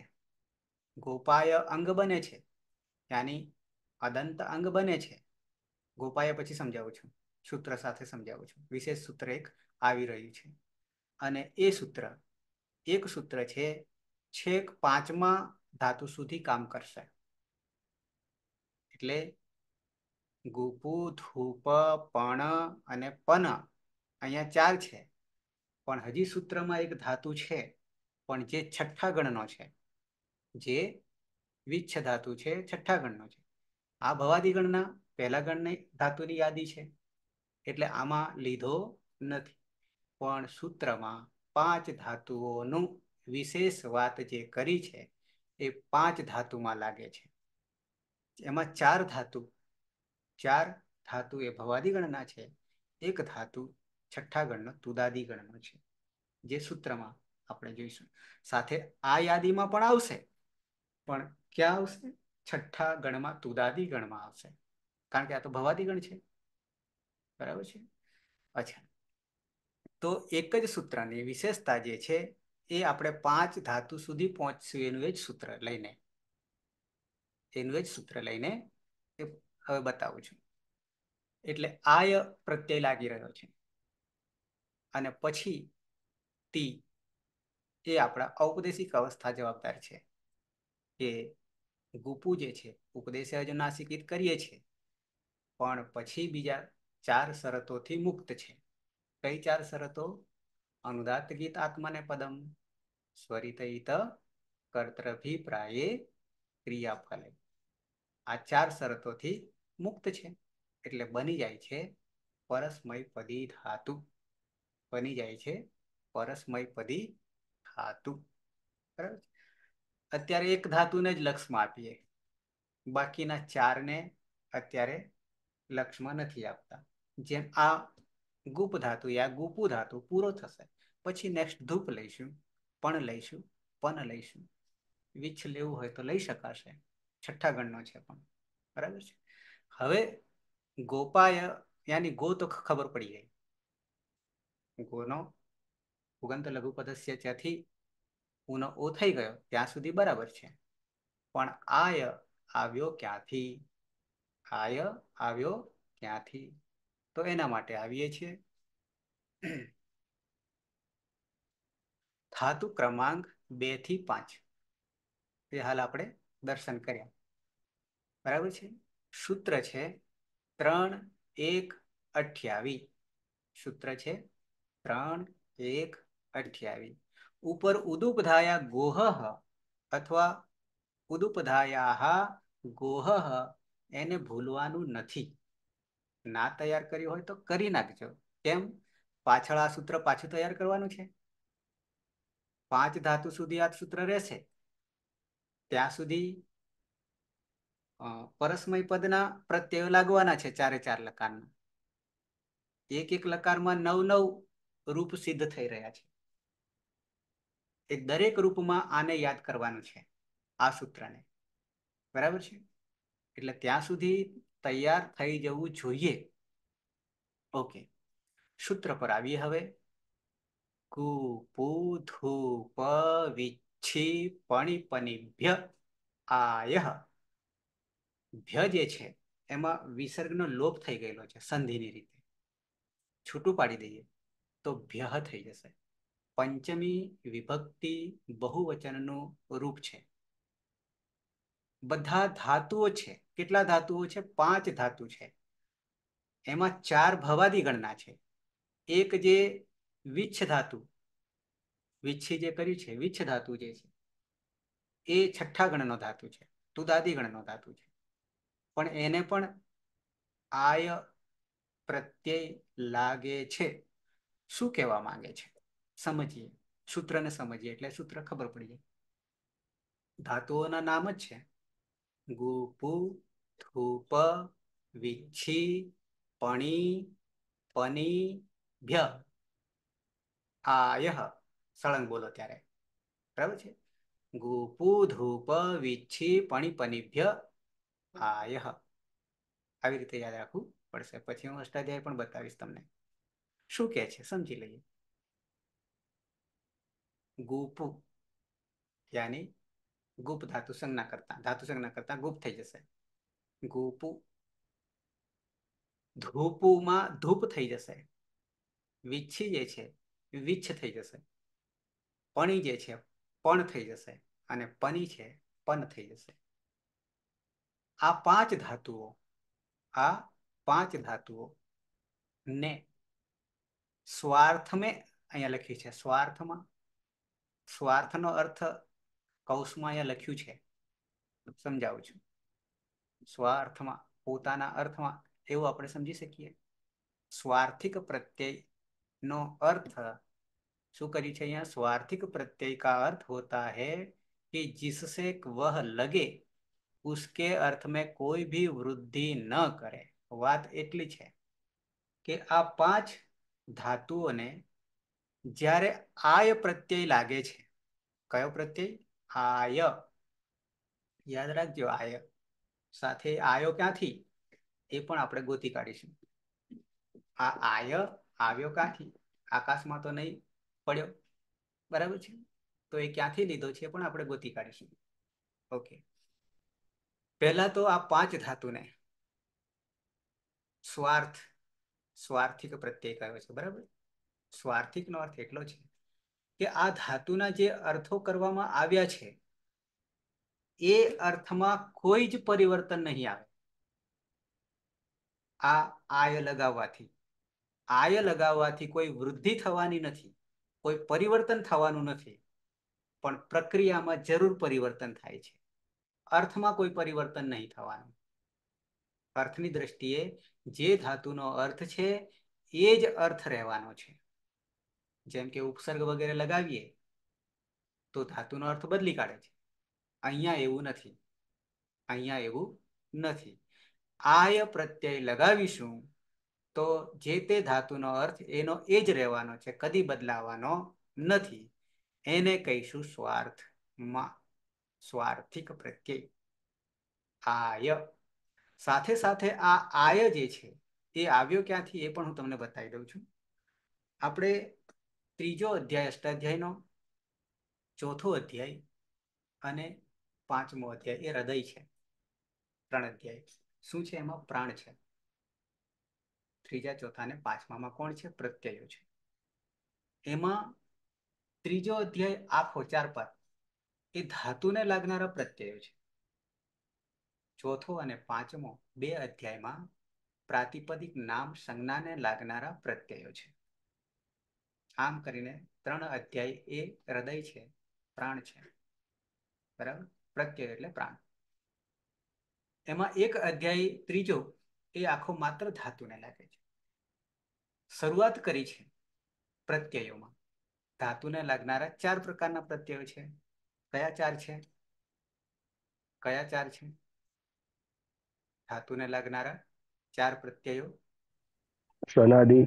ગોપાય અંગ બને છે યાની અદંત અંગ બને છે ગોપાય પછી સમજાવું છું સૂત્ર સાથે સમજાવું છું વિશેષ સૂત્ર એક આવી રહ્યું છે અને એ સૂત્ર એક સૂત્ર છે છેક પાંચમા ધાતુ સુધી કામ કરશે એટલે ગુપુ ધૂપ પણ અને પન અહીંયા ચાર છે પણ હજી સૂત્રમાં એક ધાતુ છે પણ જે છઠ્ઠા ગણનો છે જે વિચ્છ ધાતુ છે છઠ્ઠા ગણનો છે આ ભવાદી ગણના પહેલા ગણની ધાતુની યાદી છે એટલે આમાં લીધો નથી પણ સૂત્રમાં પાંચ ધાતુઓનું વિશેષ વાત જે કરી છે એ પાંચ ધાતુમાં લાગે છે એમાં ચાર ધાતુ ચાર ધાતુ એ ભવાદી ગણના છે એક ધાતુ છઠ્ઠા ગણનો તુદાદી ગણનો છે જે સૂત્રમાં આપણે જોઈશું સાથે આ યાદીમાં પણ આવશે પણ ક્યાં આવશે છઠ્ઠા ગણમાં તુદાદી ગણમાં આવશે કારણ કે આ તો ભવાદી ગણ છે બરાબર છે અચ્છા તો એક જ સૂત્રની વિશેષતા જે છે એ આપણે પાંચ ધાતુ સુધી પહોંચશું એનું એ જ સૂત્ર લઈને એનું એ જ સૂત્ર લઈને હવે બતાવું છું એટલે આય પ્રત્યય લાગી રહ્યો છે અને પછી તી એ આપણા ઔપદેશિક અવસ્થા જવાબદાર છે કે ગુપુ જે છે ઉપદેશે ઉપદેશ નાસિકિત કરીએ છીએ પણ પછી બીજા ચાર શરતોથી મુક્ત છે કઈ ચાર શરતો અનુદાત ગીત આત્માને પદમ સ્વરિતયિત કર્તૃભિપ્રાયે ક્રિયાફલે આ ચાર શરતોથી મુક્ત છે એટલે બની જાય છે પરસ્મય પદી ધાતુ બની જાય છે પરસમય પદી ધાતુ બરાબર અત્યારે એક ધાતુને જ લક્ષમાં આપીએ બાકીના ચારને અત્યારે લક્ષમાં નથી આપતા જેમ આ ગુપ ધાતુ યા ગુપુ ધાતુ પૂરો થશે પછી નેક્સ્ટ ધૂપ લઈશું પણ લઈશું પણ લઈશું વિચ્છ લેવું હોય તો લઈ શકાશે છઠ્ઠા ગણનો છે પણ બરાબર છે હવે ગોપાય યાની ગો તો ખબર પડી ગઈ ગુનો ઉગંત લઘુપદસ્ય જ્યાંથી ઉનો ઓ થઈ ગયો ત્યાં સુધી બરાબર છે પણ આય આવ્યો ક્યાંથી આય આવ્યો ક્યાંથી તો એના માટે આવીએ છીએ ધાતુ ક્રમાંક બે થી પાંચ એ હાલ આપણે દર્શન કર્યા બરાબર છે સૂત્ર છે ત્રણ એક અઠ્યાવી સૂત્ર છે ત્રણ એક અઠ્યાવીસ ઉપર ઉદુપધાયા ગોહ અથવા ઉદુપધાયા ગોહ એને ભૂલવાનું નથી ના તૈયાર કર્યું હોય તો કરી નાખજો કેમ પાછળ આ સૂત્ર પાછું તૈયાર કરવાનું છે પાંચ ધાતુ સુધી આ સૂત્ર રહેશે ત્યાં સુધી પરસ્મય પદના પ્રત્યયો લાગવાના છે ચારે ચાર લકારના એક એક લકારમાં નવ નવ રૂપ સિદ્ધ થઈ રહ્યા છે એ દરેક રૂપમાં આને યાદ કરવાનું છે આ સૂત્રને બરાબર છે એટલે ત્યાં સુધી તૈયાર થઈ જવું જોઈએ ઓકે સૂત્ર પર આવીએ હવે કુ પુ ધુ પ વિચ્છી પણી પનિભ્ય આય ભ્ય જે છે એમાં વિસર્ગનો લોપ થઈ ગયેલો છે સંધિની રીતે છૂટું પાડી દઈએ તો ભ્યહ થઈ જશે પંચમી વિભક્તિ બહુવચનનું રૂપ છે બધા ધાતુઓ છે કેટલા ધાતુઓ છે પાંચ ધાતુ છે એમાં ચાર ભવાદી ગણના છે એક જે વિચ્છ ધાતુ વિચ્છી જે કર્યું છે વિચ્છ ધાતુ જે છે એ છઠ્ઠા ગણનો ધાતુ છે તુદાદી ગણનો ધાતુ છે પણ એને પણ આય પ્રત્યય લાગે છે શું કહેવા માંગે છે સમજીએ સૂત્રને સમજીએ એટલે સૂત્ર ખબર પડી જાય ધાતુઓના નામ જ છે ગુપુ ધૂપ વિચ્છી પણી પની ભ્ય આયહ સળંગ બોલો ત્યારે બરાબર છે ગુપુ ધૂપ વિચ્છી પણી પનિભ્ય આયહ આવી રીતે યાદ રાખવું પડશે પછી હું અષ્ટાધ્યાય પણ બતાવીશ તમને શું કે છે સમજી લઈએ ગુપુ યાની ગુપ ધાતુ સંજ્ઞા કરતા ધાતુ સંજ્ઞા કરતા ગુપ થઈ જશે ગુપુ ધૂપુમાં ધૂપ થઈ જશે વિચ્છી જે છે વિચ્છ થઈ જશે પણી જે છે પણ થઈ જશે અને પની છે પન થઈ જશે આ પાંચ ધાતુઓ આ પાંચ ધાતુઓ ને સ્વાર્થ મેં અહીંયા લખ્યું છે સ્વાર્થમાં સ્વાર્થનો અર્થ કૌશમાં અહીંયા લખ્યું છે સમજાવું છું સ્વાર્થમાં પોતાના અર્થમાં એવું આપણે સમજી શકીએ સ્વાર્થિક પ્રત્યયનો અર્થ શું કર્યું છે અહીંયા સ્વાર્થિક प्रत्यय का अर्थ होता है कि जिससे वह लगे उसके અર્થ में કોઈ भी વૃદ્ધિ ન કરે વાત એટલી છે કે આ પાંચ ધાતુઓને જ્યારે આય પ્રત્યય લાગે છે કયો પ્રત્યય આય યાદ રાખજો આય સાથે આયો ક્યાંથી એ પણ આપણે ગોતી કાઢીશું આ આય આવ્યો ક્યાંથી આકાશમાં તો નહીં પડ્યો બરાબર છે તો એ ક્યાંથી લીધો છે પણ આપણે ગોતી કાઢીશું ઓકે પહેલા તો આ પાંચ ધાતુને સ્વાર્થ સ્વાર્થિક પ્રત્યય કયો છે બરાબર સ્વાર્થિકનો અર્થ એટલો છે કે આ ધાતુના જે અર્થો કરવામાં આવ્યા છે એ અર્થમાં કોઈ જ પરિવર્તન નહીં આવે આ આય લગાવવાથી આય લગાવવાથી કોઈ વૃદ્ધિ થવાની નથી કોઈ પરિવર્તન થવાનું નથી પણ પ્રક્રિયામાં જરૂર પરિવર્તન થાય છે અર્થમાં કોઈ પરિવર્તન નહીં થવાનું અર્થની દ્રષ્ટિએ જે ધાતુનો અર્થ છે એ જ અર્થ રહેવાનો છે જેમ કે ઉપસર્ગ વગેરે લગાવીએ તો ધાતુનો અર્થ બદલી કાઢે છે અહીંયા એવું નથી અહીંયા એવું નથી આય પ્રત્યય લગાવીશું તો જે તે ધાતુનો અર્થ એનો એ જ રહેવાનો છે કદી બદલાવાનો નથી એને કહીશું સ્વાર્થમાં સ્વાર્થિક પ્રત્યય આય સાથે સાથે આ આય જે છે એ આવ્યો ક્યાંથી એ પણ હું તમને બતાવી દઉં છું આપણે ત્રીજો અધ્યાય અષ્ટાધ્યાયનો ચોથો અધ્યાય અને પાંચમો અધ્યાય એ હૃદય છે ત્રણ અધ્યાય શું છે એમાં પ્રાણ છે ત્રીજા ચોથા અને પાંચમામાં કોણ છે પ્રત્યયો છે એમાં ત્રીજો અધ્યાય આ ખોચાર પર એ ધાતુને લાગનારા પ્રત્યયો છે ચોથો અને પાંચમો બે અધ્યાયમાં પ્રાતિપદિક નામ સંજ્ઞાને લાગનારા પ્રત્યયો છે આમ કરીને ત્રણ અધ્યાય એ હૃદય છે પ્રાણ છે બરાબર પ્રત્યય એટલે પ્રાણ એમાં એક અધ્યાય ત્રીજો એ આખો માત્ર ધાતુને લાગે છે શરૂઆત કરી છે પ્રત્યયોમાં ધાતુને લાગનારા ચાર પ્રકારના પ્રત્યયો છે કયા ચાર છે કયા ચાર છે ધાતુને લાગનારા ચાર પ્રત્યયો સનાદિ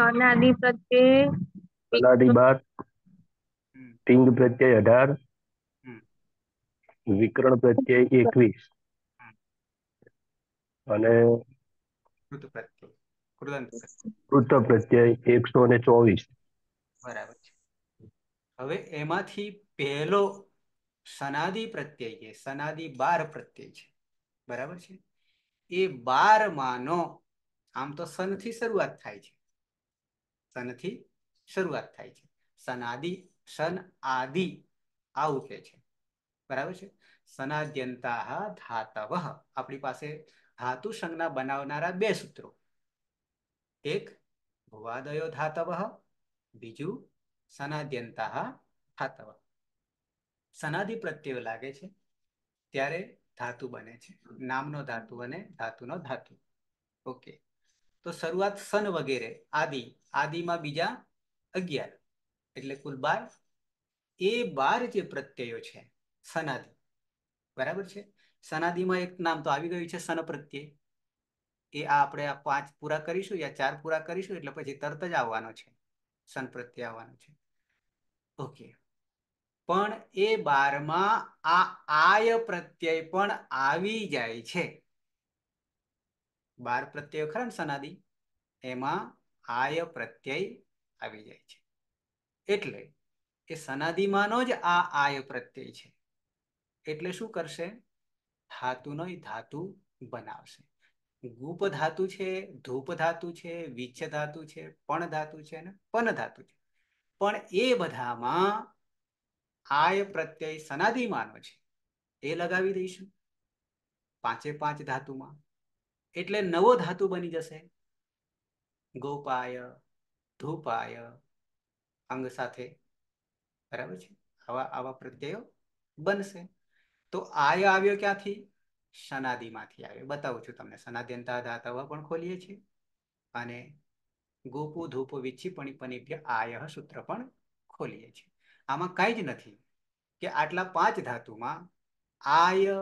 સનાદિ પ્રત્યય સનાદિ બાર ટિંગ પ્રત્યય અઢાર વિકરણ પ્રત્યય એકવીસ અને કૃત પ્રત્યય એકસો ને ચોવીસ બરાબર છે હવે એમાંથી પહેલો સનાદિ પ્રત્યય છે સનાદિ બાર પ્રત્યય છે બરાબર છે એ બાર માનો આમ તો સનથી શરૂઆત થાય છે સનથી શરૂઆત થાય છે સનાદિ સન આદિ આવું કે છે બરાબર છે સનાદ્યંતા ધાતવ આપણી પાસે ધાતુ સંજ્ઞા બનાવનારા બે સૂત્રો એક ભુવાદયો ધાતવ બીજું સનાદ્યંતા ધાતવ સનાધિ પ્રત્યય લાગે છે ત્યારે ધાતુ બને છે નામનો ધાતુ અને ધાતુનો ધાતુ ઓકે તો શરૂઆત સન વગેરે આદિ આદિમાં બીજા અગિયાર એટલે કુલ બાર એ બાર જે પ્રત્યયો છે સનાધિ બરાબર છે સનાધિમાં એક નામ તો આવી ગયું છે સન પ્રત્યય એ આ આપણે આ પાંચ પૂરા કરીશું યા ચાર પૂરા કરીશું એટલે પછી તરત જ આવવાનો છે સન પ્રત્યે આવવાનો છે ઓકે પણ એ બારમાં આ આય પ્રત્યય પણ આવી જાય છે બાર પ્રત્યય ખરા ને સનાદી એમાં આય પ્રત્યય આવી જાય છે એટલે એ સનાદિમાંનો જ આ આય પ્રત્યય છે એટલે શું કરશે ધાતુનો ધાતુ બનાવશે ગુપ ધાતુ છે ધૂપ ધાતુ છે વિચ્છ ધાતુ છે પણ ધાતુ છે ને પન ધાતુ છે પણ એ બધામાં આય પ્રત્યય સનાધિમાનો છે એ લગાવી દઈશું પાંચે પાંચ ધાતુમાં એટલે નવો ધાતુ બની જશે ગોપાય ધૂપાય અંગ સાથે બરાબર છે આવા આવા પ્રત્યયો બનશે તો આય આવ્યો ક્યાંથી સનાદિમાંથી આવ્યો બતાવું છું તમને સનાદ્યંતા ધાતવા પણ ખોલીએ છીએ અને ગોપુ ધૂપ વિચ્છિપણી પનિભ્ય આય સૂત્ર પણ ખોલીએ છીએ આમાં કાંઈ જ નથી કે આટલા પાંચ ધાતુમાં આય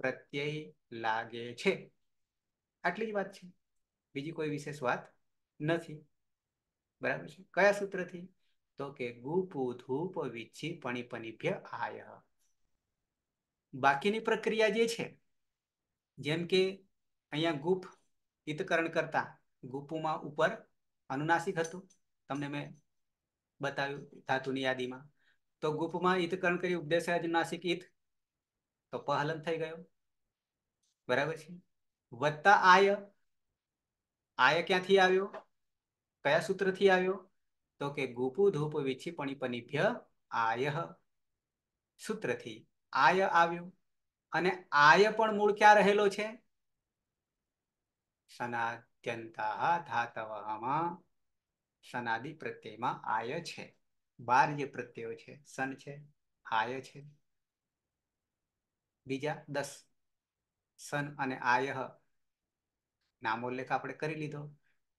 પ્રત્યય લાગે છે આટલી જ વાત છે બીજી કોઈ વિશેષ વાત નથી બરાબર છે કયા સૂત્રથી તો કે ગુપુ ધૂપ વિચ્છી પણિપનિભ્ય આય બાકીની પ્રક્રિયા જે છે જેમ કે અહીંયા ગુપ હિતકરણ કરતા ગુપુમાં ઉપર અનુનાસિક હતું તમને મેં બતાવ્યું ધાતુની યાદીમાં તો ગુપમાં કરણ કરી ઉપદેશાજ નાસિક ઈત તો પહલન થઈ ગયો બરાબર છે વત્તા આય આય ક્યાંથી આવ્યો કયા સૂત્રથી આવ્યો તો કે ગુપુ ધૂપ વિચ્છિપણી પનીભ્ય આય સૂત્રથી આય આવ્યો અને આય પણ મૂળ ક્યાં રહેલો છે સનાત્યંતા ધાતવહમાં સનાદિ પ્રત્યયમાં આય છે બાર જે પ્રત્યયો છે સન છે આય છે બીજા દસ સન અને આયહ નામોલ્લેખ આપણે કરી લીધો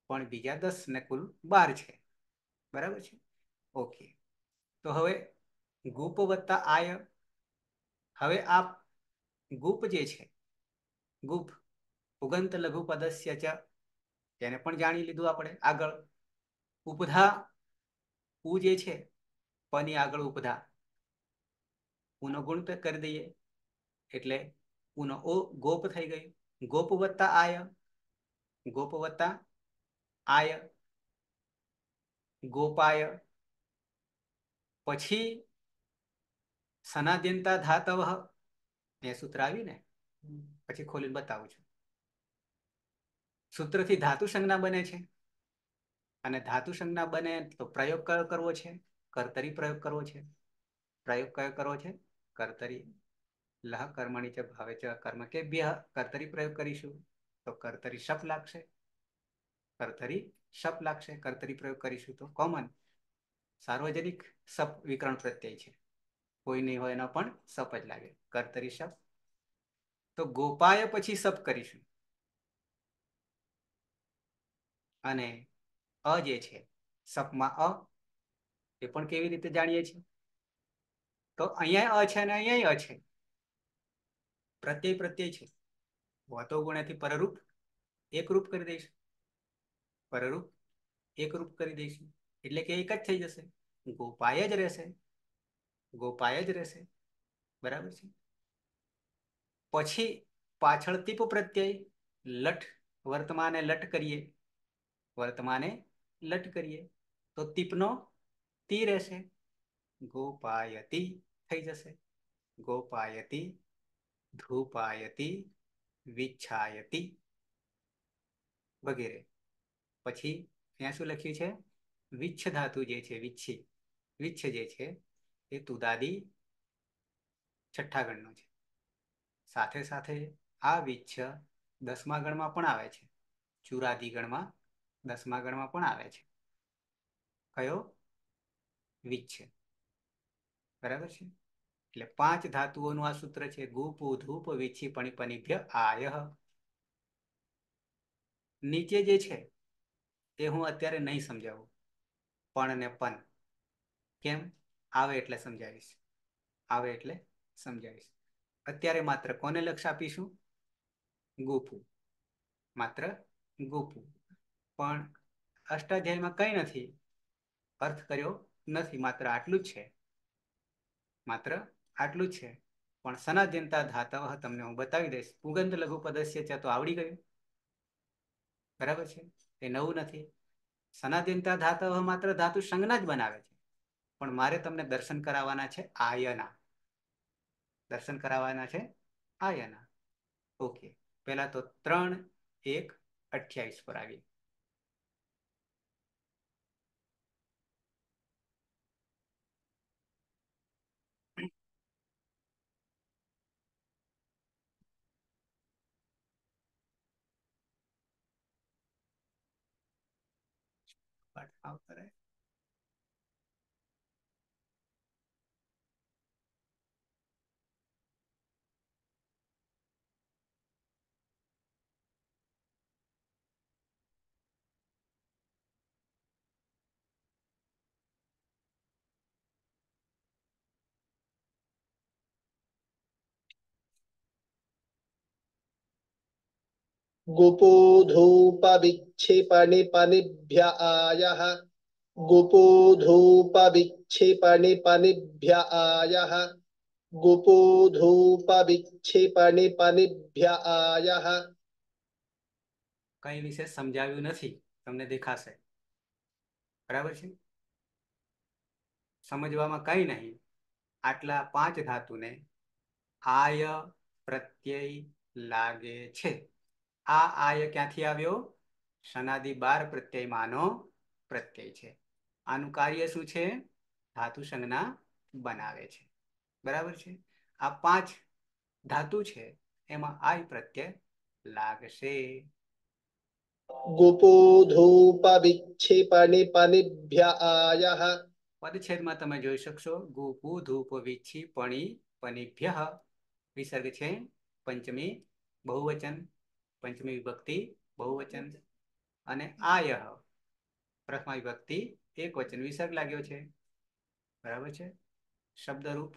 પણ બીજા દસ ને કુલ બાર છે બરાબર છે ઓકે તો હવે ગુપ વત્તા આય હવે આ ગુપ જે છે ગુપ ઉગંત લઘુ પદસ્ય ચ પણ જાણી લીધું આપણે આગળ ઉપધા ઉ જે છે પની આગળ ઉપધા ઉનો ગુણ કરી દઈએ એટલે ઉનો ઓ ગોપ થઈ ગયું ગોપ વત્તા આય ગોપ વત્તા આય ગોપાય પછી સનાદ્યંતા ધાતવ મેં સૂત્ર આવ્યું ને પછી ખોલીને બતાવું છું સૂત્રથી ધાતુ સંજ્ઞા બને છે અને ધાતુ સંજ્ઞા બને તો પ્રયોગ કયો કરવો છે કર્તરી પ્રયોગ કરવો છે પ્રયોગ કયો કરવો છે કર્તરી લહ કર્મણી ચ ભાવે ચ કર્મ કે બે કર્તરી પ્રયોગ કરીશું તો કર્તરી શપ લાગશે કર્તરી શપ લાગશે કર્તરી પ્રયોગ કરીશું તો કોમન સાર્વજનિક સપ વિકરણ પ્રત્યય છે કોઈ નહીં હોય એનો પણ સપ જ લાગે કર્તરી શપ તો ગોપાય પછી સપ કરીશું અને અ જે છે સપમાં અ એ પણ કેવી રીતે જાણીએ છીએ તો અહીંયા અ છે અને અહીંયા અ છે પ્રત્યય પ્રત્યય છે વાતો ગુણ્યાથી પરરૂપ એકરૂપ કરી દઈશ પરરૂપ એકરૂપ કરી દઈશું એટલે કે એક જ થઈ જશે ગોપાય જ રહેશે ગોપાય જ રહેશે બરાબર છે પછી પાછળ તિપ પ્રત્યય લઠ વર્તમાને લટ કરીએ વર્તમાને લટ કરીએ તો તીપનો તી રહેશે ગોપાયતી થઈ જશે ગોપાયતી ધૂપાયતી વિચ્છાયતી વગેરે પછી ત્યાં શું લખ્યું છે વિચ્છ ધાતુ જે છે વિચ્છી વિચ્છ જે છે એ તુદાદી છઠ્ઠા ગણનો છે સાથે સાથે આ વિચ્છ દસમા ગણમાં પણ આવે છે ચુરાદી ગણમાં દસમા ગણમાં પણ આવે છે કયો વિચ્છેદ બરાબર છે એટલે પાંચ ધાતુઓનું આ સૂત્ર છે ગુપુ ધૂપ વિછી પણિપનિભ્ય આયહ નીચે જે છે તે હું અત્યારે નહીં સમજાવું પણ ને પન કેમ આવે એટલે સમજાવીશ આવે એટલે સમજાવીશ અત્યારે માત્ર કોને લક્ષ આપીશું ગુપુ માત્ર ગુપુ પણ અષ્ટાધ્યાયમાં કંઈ નથી અર્થ કર્યો નથી માત્ર આટલું જ છે માત્ર આટલું જ છે પણ સનાદ્યનતા ધાતવ તમને હું બતાવી દઈશ પુગંધ લઘુ પદસ્ય છે તો આવડી ગયું બરાબર છે એ નવું નથી સનાદ્યનતા ધાતવ માત્ર ધાતુ સંજ્ઞા જ બનાવે છે પણ મારે તમને દર્શન કરાવવાના છે આયના દર્શન કરાવવાના છે આયના ઓકે પહેલા તો ત્રણ એક અઠ્યાવીસ પર આવીએ આવતા રહે विक्षेपणि पनिभ्य आयः गुपो धूप विक्षेपणि पनिभ्य आयः गुपो धूप विक्षेपणि पनिभ्य आयः कई विषय समझाव्यु नहीं देखा से बराबर छे समझवामा कई नहीं आटला पांच धातु ने आय प्रत्यय लागे छे आ आय क्या थी आवियो શનાદિ બાર પ્રત્યયમાંનો પ્રત્યય છે આનું કાર્ય શું છે ધાતુ સંજ્ઞા બનાવે છે બરાબર છે આ પાંચ ધાતુ છે એમાં આય પ્રત્યય લાગશે પદછેદમાં તમે જોઈ શકશો ગોપુ ધૂપ વિચ્છીપણી પણી પનિભ્ય વિસર્ગ છે પંચમી બહુવચન પંચમી વિભક્તિ બહુવચન અને આયહ પ્રથમા વિભક્તિ એક વચન વિસર્ગ લાગ્યો છે બરાબર છે શબ્દરૂપ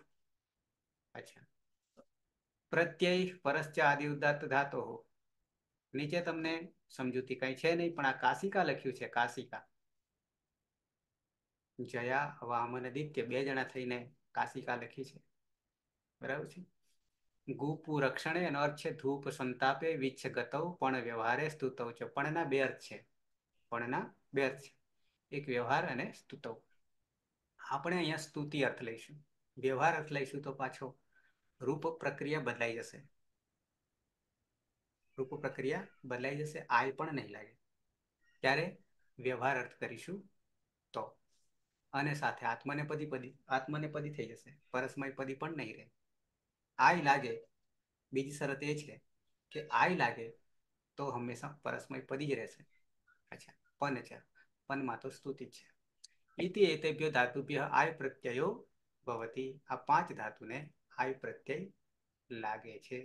અચ્છા પ્રત્યય પરસ્ય આદિ ઉદાત્ત ધાતો નીચે તમને સમજૂતી કઈ છે નહીં પણ આ કાશિકા લખ્યું છે કાશિકા જયા વામન દિત્ય બે જણા થઈને કાશિકા લખી છે બરાબર છે ગુપુ રક્ષણે એનો અર્થ છે ધૂપ સંતાપે વિચ્છ ગતવ પણ વ્યવહારે સ્તુતવ છે પણના બે અર્થ છે પણના બે અર્થ છે એક વ્યવહાર અને સ્તુતવ આપણે અહીંયા સ્તુતિ અર્થ લઈશું વ્યવહાર અર્થ લઈશું તો પાછો રૂપ પ્રક્રિયા બદલાઈ જશે રૂપ પ્રક્રિયા બદલાઈ જશે આય પણ નહીં લાગે ત્યારે વ્યવહાર અર્થ કરીશું તો અને સાથે આત્મને પદી પદી આત્મને પદી થઈ જશે પરસ્મય પદી પણ નહીં રહે આય લાગે બીજી શરત એ છે કે આય લાગે તો હંમેશા પરસ્મય પદી જ રહેશે અચ્છા પન છે પનમાં તો સ્તુતિ છે ઇતિ એતેભ્યો ધાતુભ્ય આય પ્રત્યયો ભવતી આ પાંચ ધાતુને આય પ્રત્યય લાગે છે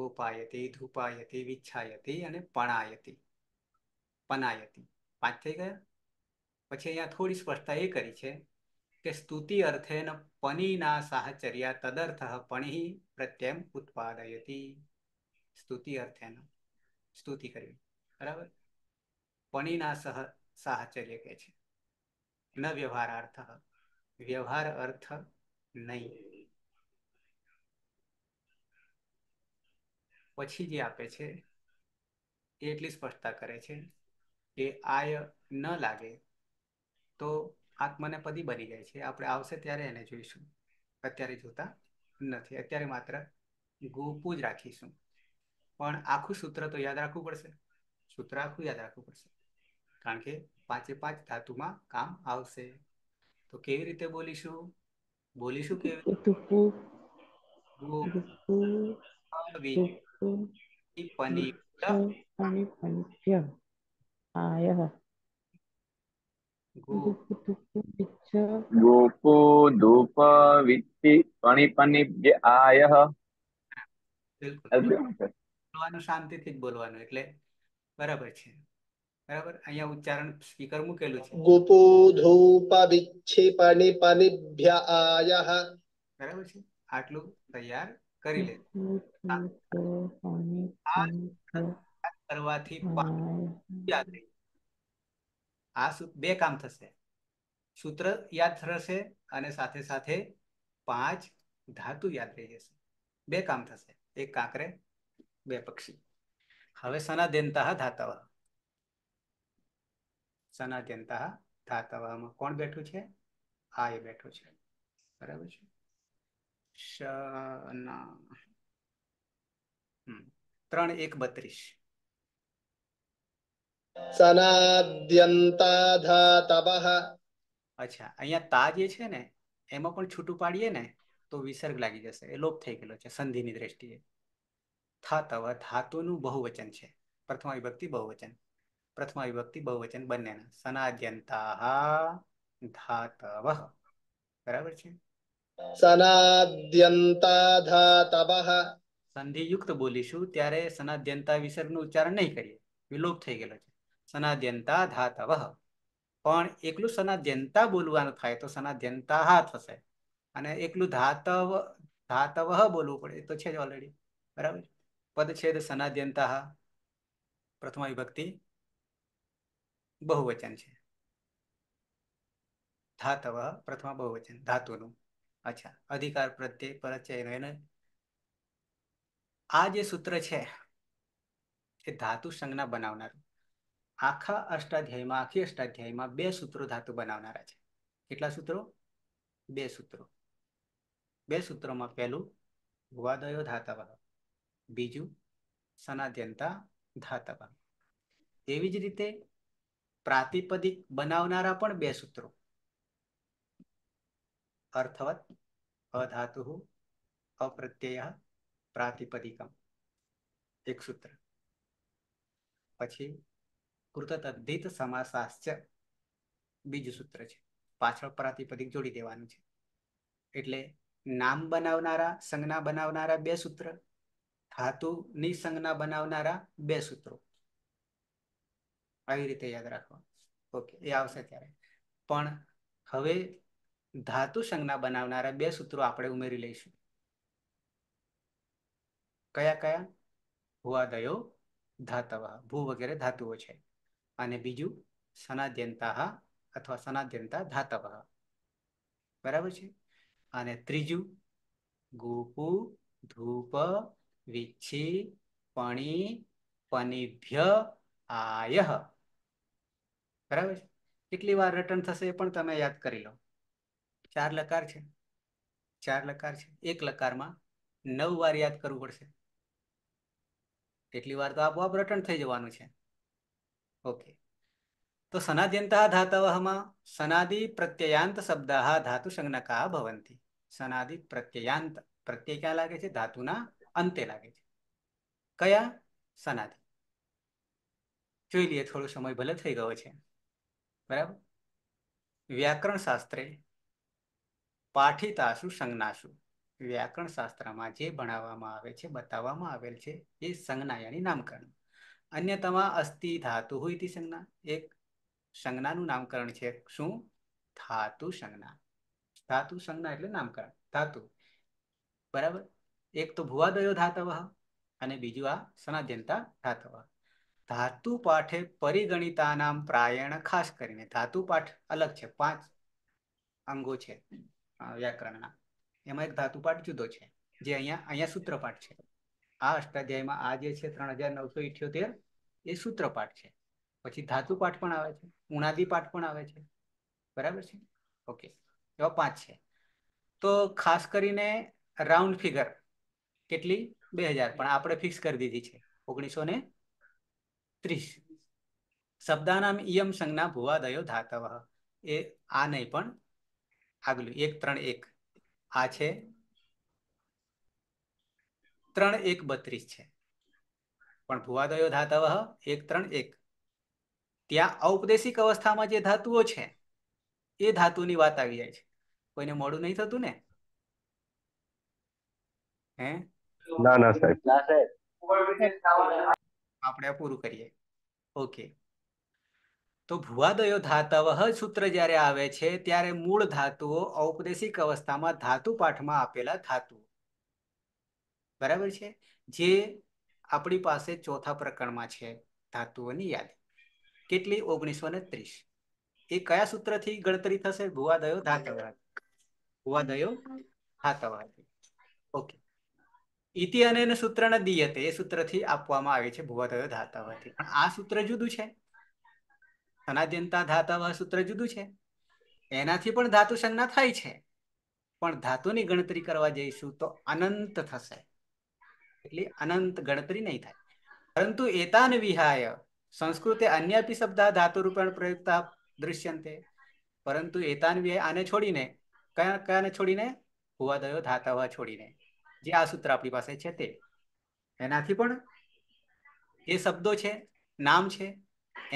ગોપાયતી ધૂપાયતી વિચ્છાયતી અને પણાયતી પનાયતી પાંચ થઈ ગયા પછી અહીંયા થોડી સ્પષ્ટતા એ કરી છે કે સ્તુતિ અર્થેન પનિના સાહચર્યા તદર્થ પણિ પ્રત્યમ ઉત્પાદયતી સ્તુતિ અર્થેન સ્તુતિ કરવી બરાબર પણિના સહ સાહચર્ય કહે છે ન વ્યવહાર અર્થ વ્યવહાર અર્થ નહીં પછી જે આપે છે એ એટલી સ્પષ્ટતા કરે છે કે આય ન લાગે તો આત્મનેપદી બની જાય છે આપણે આવશે ત્યારે એને જોઈશું અત્યારે જોતા નથી અત્યારે માત્ર ગોપુ જ રાખીશું પણ આખું સૂત્ર તો યાદ રાખવું પડશે સૂત્ર આખું યાદ રાખવું પડશે કારણ કે પાંચે પાંચ ધાતુમાં કામ આવશે તો કેવી રીતે બોલીશું બોલીશું કેવી પની પની गोपो धूप वित्ति पणिपनि आयः બોલવાનું શાંતિથી બોલવાનું એટલે બરાબર છે બરાબર અહીંયા ઉચ્ચારણ સ્પીકર મૂકેલું છે ગોપો ધૂપ વિક્ષેપણે પનિભ્ય આયઃ બરાબર છે આટલું તૈયાર કરી લે કરવાથી યાદ રહી આ બે કામ થશે સૂત્ર યાદ રહેશે અને સાથે સાથે પાંચ ધાતુ યાદ રહી જશે બે કામ થશે એક કાંકરે બે પક્ષી હવે સનાદ્યંતા ધાતવ સનાદ્યંતા ધાતવામાં કોણ બેઠું છે આ એ બેઠું છે બરાબર છે ત્રણ એક બત્રીસ સનાદ્યંતાધાતવઃ અચ્છા અહીંયા તા જે છે ને એમાં પણ છૂટું પાડીએ ને તો વિસર્ગ લાગી જશે એ લોપ થઈ ગયેલો છે સંધિની દ્રષ્ટિએ થાતવ ધાતુનું બહુવચન છે પ્રથમા વિભક્તિ બહુવચન પ્રથમા વિભક્તિ બહુવચન બંનેના સનાદ્યંતા ધાતવ બરાબર છે સનાદ્યંતા ધાતવ સંધિયુક્ત બોલીશું ત્યારે સનાદ્યંતા વિસર્ગનું ઉચ્ચારણ નહીં કરીએ વિલોપ થઈ ગયેલો છે સનાદ્યંતા ધાતવ પણ એકલું સનાદ્યંતા બોલવાનું થાય તો સનાદ્યંતા હા થશે અને એકલું ધાતવ ધાતવ બોલવું પડે તો છે જ ઓલરેડી બરાબર પદછેદ છેદ સનાદ્યંતા પ્રથમા વિભક્તિ બહુવચન છે ધાતવ પ્રથમા બહુવચન ધાતુનું અચ્છા અધિકાર પ્રત્યે પરચય એને આ જે સૂત્ર છે એ ધાતુ સંજ્ઞા બનાવનારું આખા અષ્ટાધ્યાયમાં આખી અષ્ટાધ્યાયમાં બે સૂત્રો ધાતુ બનાવનારા છે કેટલા સૂત્રો બે સૂત્રો બે સૂત્રોમાં પહેલું ભુવાદયો ધાતવ બીજું સનાદ્યંતા ધાતવ એવી જ રીતે પ્રાતિપદિક બનાવનારા પણ બે સૂત્રો અર્થવત અધાતુ અપ્રત્યય પ્રાતિપદિકમ એક સૂત્ર પછી કૃતતદ્ધિત સમાસાસ્ય બીજું સૂત્ર છે પાછળ પ્રાતિપદિક જોડી દેવાનું છે એટલે નામ બનાવનારા સંજ્ઞા બનાવનારા બે સૂત્ર ધાતુની સંજ્ઞા બનાવનારા બે સૂત્રો આવી રીતે યાદ રાખવા ઓકે એ આવશે ત્યારે પણ હવે ધાતુ સંજ્ઞા બનાવનારા બે સૂત્રો આપણે ઉમેરી લઈશું કયા કયા ભુવાદયો ધાતવ ભૂ વગેરે ધાતુઓ છે અને બીજું સનાદ્યંતા અથવા સનાદ્યંતા ધાતવ બરાબર છે અને ત્રીજું ગોપુ ધૂપ વિચ્છી પણી પનિભ્ય આયહ બરાબર છે કેટલી વાર રટન થશે એ પણ તમે યાદ કરી લો ચાર લકાર છે ચાર લકાર છે એક લકારમાં નવ વાર યાદ કરવું પડશે કેટલી વાર તો આપોઆપ રટન થઈ જવાનું છે ઓકે તો સનાદ્યંતા ધાતવમાં સનાદિ પ્રત્યયાંત શબ્દાહ ધાતુ સંજ્ઞકા ભવંતિ સનાદિ પ્રત્યયાંત પ્રત્યય ક્યાં લાગે છે ધાતુના અંતે લાગે છે કયા સનાદિ જોઈ લઈએ થોડો સમય ભલે થઈ ગયો છે બરાબર વ્યાકરણ શાસ્ત્રે પાઠિતાશુ સંજ્ઞાશુ વ્યાકરણ શાસ્ત્રમાં જે ભણાવવામાં આવે છે બતાવવામાં આવેલ છે એ સંજ્ઞા યાની નામકરણ અન્યતમાં અસ્થિ ધાતુ ઇતિ સંજ્ઞા એક સંજ્ઞાનું નામકરણ છે શું ધાતુ સંજ્ઞા ધાતુ સંજ્ઞા એટલે નામકરણ ધાતુ બરાબર એક તો ભુવાદયો ધાતવ અને બીજું આ સનાદ્યંતા ધાતવ ધાતુ પાઠે પરિગણિતાનામ પ્રાયણ ખાસ કરીને ધાતુ પાઠ અલગ છે પાંચ અંગો છે વ્યાકરણના એમાં એક ધાતુ પાઠ જુદો છે જે અહીંયા અહીંયા સૂત્રપાઠ છે આ અષ્ટાધ્યાયમાં આ જે છે ત્રણ હજાર નવસો ઇઠ્યોતેર એ સૂત્રપાઠ છે પછી ધાતુ પાઠ પણ આવે છે ઉણાદી પાઠ પણ આવે છે બરાબર છે ઓકે એવા પાંચ છે તો ખાસ કરીને રાઉન્ડ ફિગર કેટલી બે હજાર પણ આપણે ફિક્સ કરી દીધી છે ઓગણીસો ને ત્રીસ શબ્દાનામ ઈયમ સંજ્ઞા ભુવાદયો ધાતવ એ આ નહીં પણ આગલું એક ત્રણ એક આ છે ત્રણ એક બત્રીસ છે પણ ભુવાદયો ધાતવ એક ત્રણ એક ત્યાં ઔપદેશિક અવસ્થામાં જે ધાતુઓ છે એ ધાતુની વાત આવી જાય છે કોઈને મોડું નહીં થતું ને હે ના ના સાહેબ આપણે પૂરું કરીએ ઓકે તો ભુવાદયો ધાતવ સૂત્ર જ્યારે આવે છે ત્યારે મૂળ ધાતુઓ ઔપદેશિક અવસ્થામાં ધાતુ પાઠમાં આપેલા ધાતુઓ બરાબર છે જે આપણી પાસે ચોથા પ્રકરણમાં છે ધાતુઓની યાદી કેટલી ઓગણીસો ને ત્રીસ એ કયા સૂત્રથી ગણતરી થશે ભુવાદયો ધાતવાદી ભુવાદયો ધાતવાદી ઓકે ઇતિ અને સૂત્રને સૂત્ર દીયતે એ સૂત્રથી આપવામાં આવે છે ભુવાદયો ધાતવાદી પણ આ સૂત્ર જુદું છે ધનાદ્યંતા ધાતવ સૂત્ર જુદું છે એનાથી પણ ધાતુ સંજ્ઞા થાય છે પણ ધાતુની ગણતરી કરવા જઈશું તો અનંત થશે એટલે અનંત ગણતરી નહીં થાય પરંતુ એતાન વિહાય સંસ્કૃતે અન્યાપી શબ્દ ધાતુરૂપેણ પ્રયુક્તા દૃશ્યંતે પરંતુ એતાન વિહાય આને છોડીને કયા કયાને છોડીને ભુવાદયો ધાતાવા છોડીને જે આ સૂત્ર આપણી પાસે છે તે એનાથી પણ એ શબ્દો છે નામ છે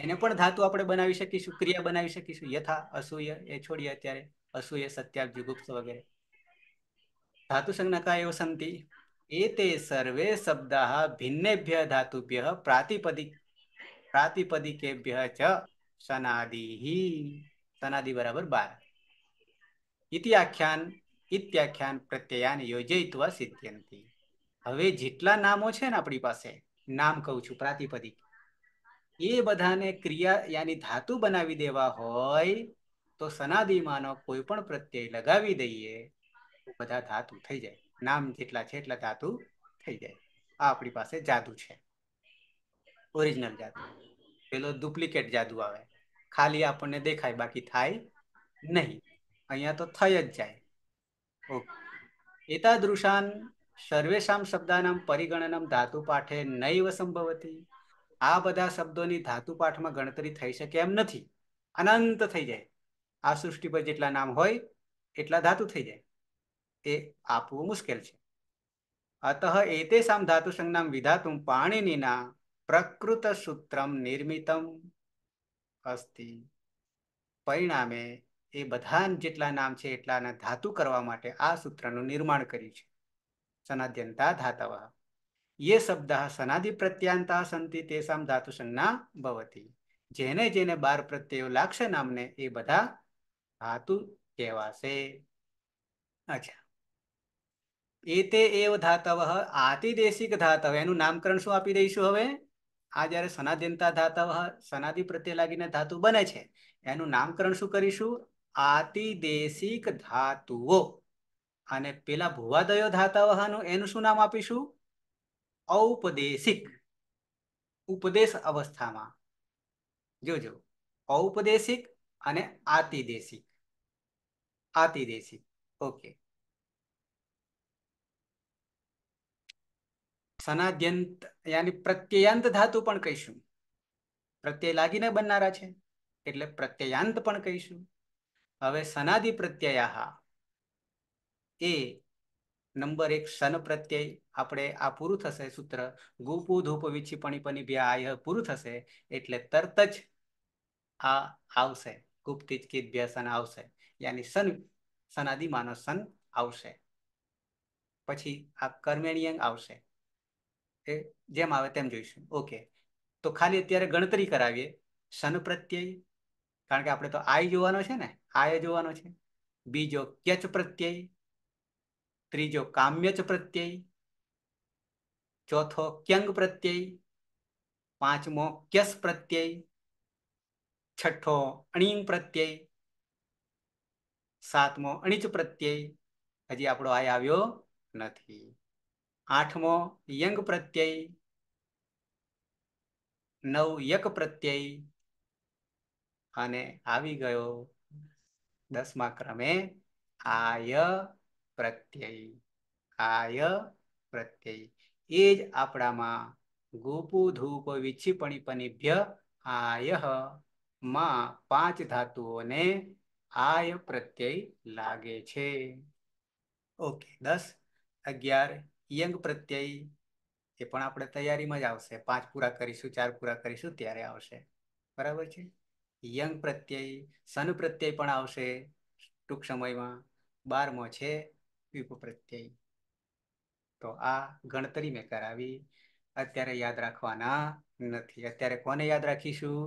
એને પણ ધાતુ આપણે બનાવી શકીશું ક્રિયા બનાવી શકીશું યથા અસૂય એ છોડીએ અત્યારે અસૂય સત્યાગ જુગુપ્ત વગેરે ધાતુ સંજ્ઞકા એવો સંતિ एते સર્વે शब्दाः ભિન્નેભ્ય ધાતુભ્ય પ્રાતિપદિક પ્રાતિપદિકેભ્ય ચ सनादिः સનાદિ બરાબર બાર इति આખ્યાન ઇત્યાખ્યાન પ્રત્યયાન યોજયિત્વા સિદ્ધ્યંતિ હવે જેટલા નામો છે ને આપણી પાસે નામ કહું છું પ્રાતિપદિક એ બધાને ક્રિયા યાની ધાતુ બનાવી દેવા હોય તો સનાદિમાનો કોઈ પણ પ્રત્યય લગાવી દઈએ બધા ધાતુ થઈ જાય નામ જેટલા છે એટલા ધાતુ થઈ જાય આ આપણી પાસે જાદુ છે ઓરિજિનલ જાદુ પેલો ડુપ્લિકેટ જાદુ આવે ખાલી આપણને દેખાય બાકી થાય નહીં અહીંયા તો થઈ જ જાય ઓકે એતાદૃશાન સર્વેશામ શબ્દાનામ પરિગણનમ ધાતુ પાઠે નૈવ સંભવતી આ બધા શબ્દોની ધાતુ પાઠમાં ગણતરી થઈ શકે એમ નથી અનંત થઈ જાય આ સૃષ્ટિ પર જેટલા નામ હોય એટલા ધાતુ થઈ જાય તે આપવું મુશ્કેલ છે અતઃ એતેષામ ધાતુસંજ્ઞામ વિધાતું પાણીનીના પ્રકૃત સૂત્રમ નિર્મિતમ અસ્તિ પરિણામે એ બધા જેટલા નામ છે એટલાના ધાતુ કરવા માટે આ સૂત્રનું નિર્માણ કર્યું છે સનાધ્યંતા ધાતવ યે શબ્દ સનાદિ પ્રત્યાંતા સંતિ તેસામ ધાતુ સંજ્ઞા ભવતી જેને જેને બાર પ્રત્યયો લાગશે નામને એ બધા ધાતુ કહેવાશે અચ્છા એતે એવ ધાતવ આતિદેશિક ધાતવ એનું નામકરણ શું આપી દઈશું હવે આ જ્યારે સનાદિનતા ધાતવ સનાદિ પ્રત્યે લાગીને ધાતુ બને છે એનું નામકરણ શું કરીશું આતિદેશિક ધાતુઓ અને પેલા ભુવાદયો ધાતવનું એનું શું નામ આપીશું ઔપદેશિક ઉપદેશ અવસ્થામાં જોજો ઔપદેશિક અને આતિદેશિક આતિદેશિક ઓકે સનાદ્યંત યાની પ્રત્યયાંત ધાતુ પણ કહીશું પ્રત્યય લાગીને બનનારા છે એટલે પ્રત્યયાંત પણ કહીશું હવે સનાદિ પ્રત્યયા એ નંબર એક સન પ્રત્યય આપણે આ પૂરું થશે સૂત્ર ગુપુ ધૂપ વિચ્છિપણી પનિભ્યાય પૂરું થશે એટલે તરત જ આ આવશે ગુપ્તિજ કિત ભ્યસન આવશે યાની સન સનાદિ માનો સન આવશે પછી આ કર્મેણીયંગ આવશે એ જેમ આવે તેમ જોઈશું ઓકે તો ખાલી અત્યારે ગણતરી કરાવીએ શન પ્રત્યય કારણ કે આપણે તો આય જોવાનો છે ને આય જોવાનો છે બીજો કેચ પ્રત્યય ત્રીજો કામ્યચ પ્રત્યય ચોથો ક્યંગ પ્રત્યય પાંચમો ક્યસ પ્રત્યય છઠ્ઠો અણીંગ પ્રત્યય સાતમો અણિચ પ્રત્યય હજી આપણો આય આવ્યો નથી આઠમો યંગ પ્રત્યય નવ યક પ્રત્યય અને આવી ગયો દસમા ક્રમે આય પ્રત્યય આય પ્રત્યય એ જ આપણામાં ગોપુ ધૂપ વિચ્છિપણી પનિભ્ય આય માં પાંચ ધાતુઓને આય પ્રત્યય લાગે છે ઓકે દસ અગિયાર યંગ પ્રત્યય એ પણ આપણે તૈયારીમાં જ આવશે પાંચ પૂરા કરીશું ચાર પૂરા કરીશું ત્યારે આવશે બરાબર છે યંગ પ્રત્યય સન પ્રત્યય પણ આવશે ટૂંક સમયમાં બારમો છે વિપ પ્રત્યય તો આ ગણતરી મેં કરાવી અત્યારે યાદ રાખવાના નથી અત્યારે કોને યાદ રાખીશું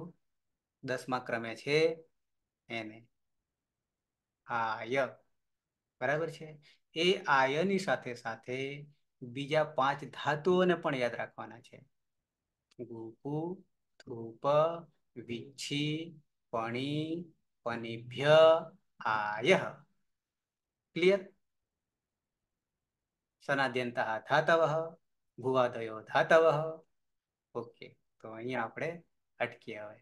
દસમા ક્રમે છે એને આય બરાબર છે એ આયની સાથે સાથે બીજા પાંચ ધાતુઓને પણ યાદ રાખવાના છે ગુપુ ધૂપ વિચ્છી પણી પનિભ્ય આય ક્લિયર સનાદ્યંત ધાતવ ભુવાદયો ધાતવ ઓકે તો અહીંયા આપણે અટકીએ આવે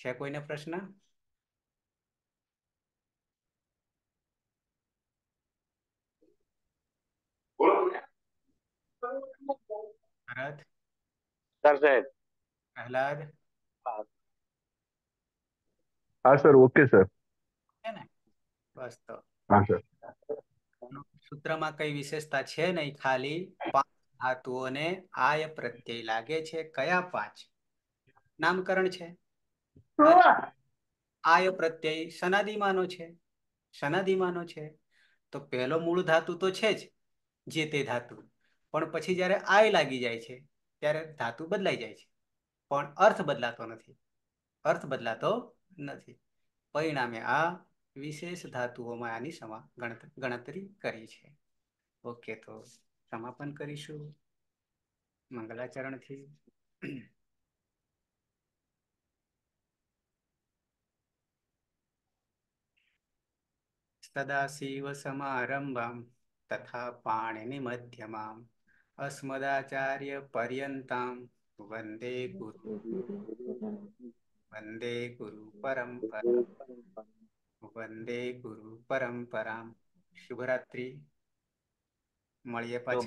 છે કોઈને પ્રશ્ન ભરત સર સાહેબ પ્રહલાદ હા સર ઓકે સર છે ને સૂત્રમાં કઈ વિશેષતા છે નહીં ખાલી પાંચ ધાતુઓને આય પ્રત્યય લાગે છે કયા પાંચ નામકરણ છે આય પ્રત્યય સનાદિમાનો છે સનાદિમાનો છે તો પહેલો મૂળ ધાતુ તો છે જ જે તે ધાતુ પણ પછી જ્યારે આય લાગી જાય છે ત્યારે ધાતુ બદલાઈ જાય છે પણ અર્થ બદલાતો નથી અર્થ બદલાતો નથી પરિણામે આ વિશેષ ધાતુઓમાં આની સમા ગણતરી કરી છે ઓકે તો સમાપન કરીશું મંગલાચરણથી સદાશિવ સમારંભમ તથા પાણીની મધ્યમાં अस्मदाचार्यपर्यन्तां वंदे गुरु परंपरा गुरुपरम्परां वन्दे गुरुपरम्परां शुभरात्रि મળીએ પાછી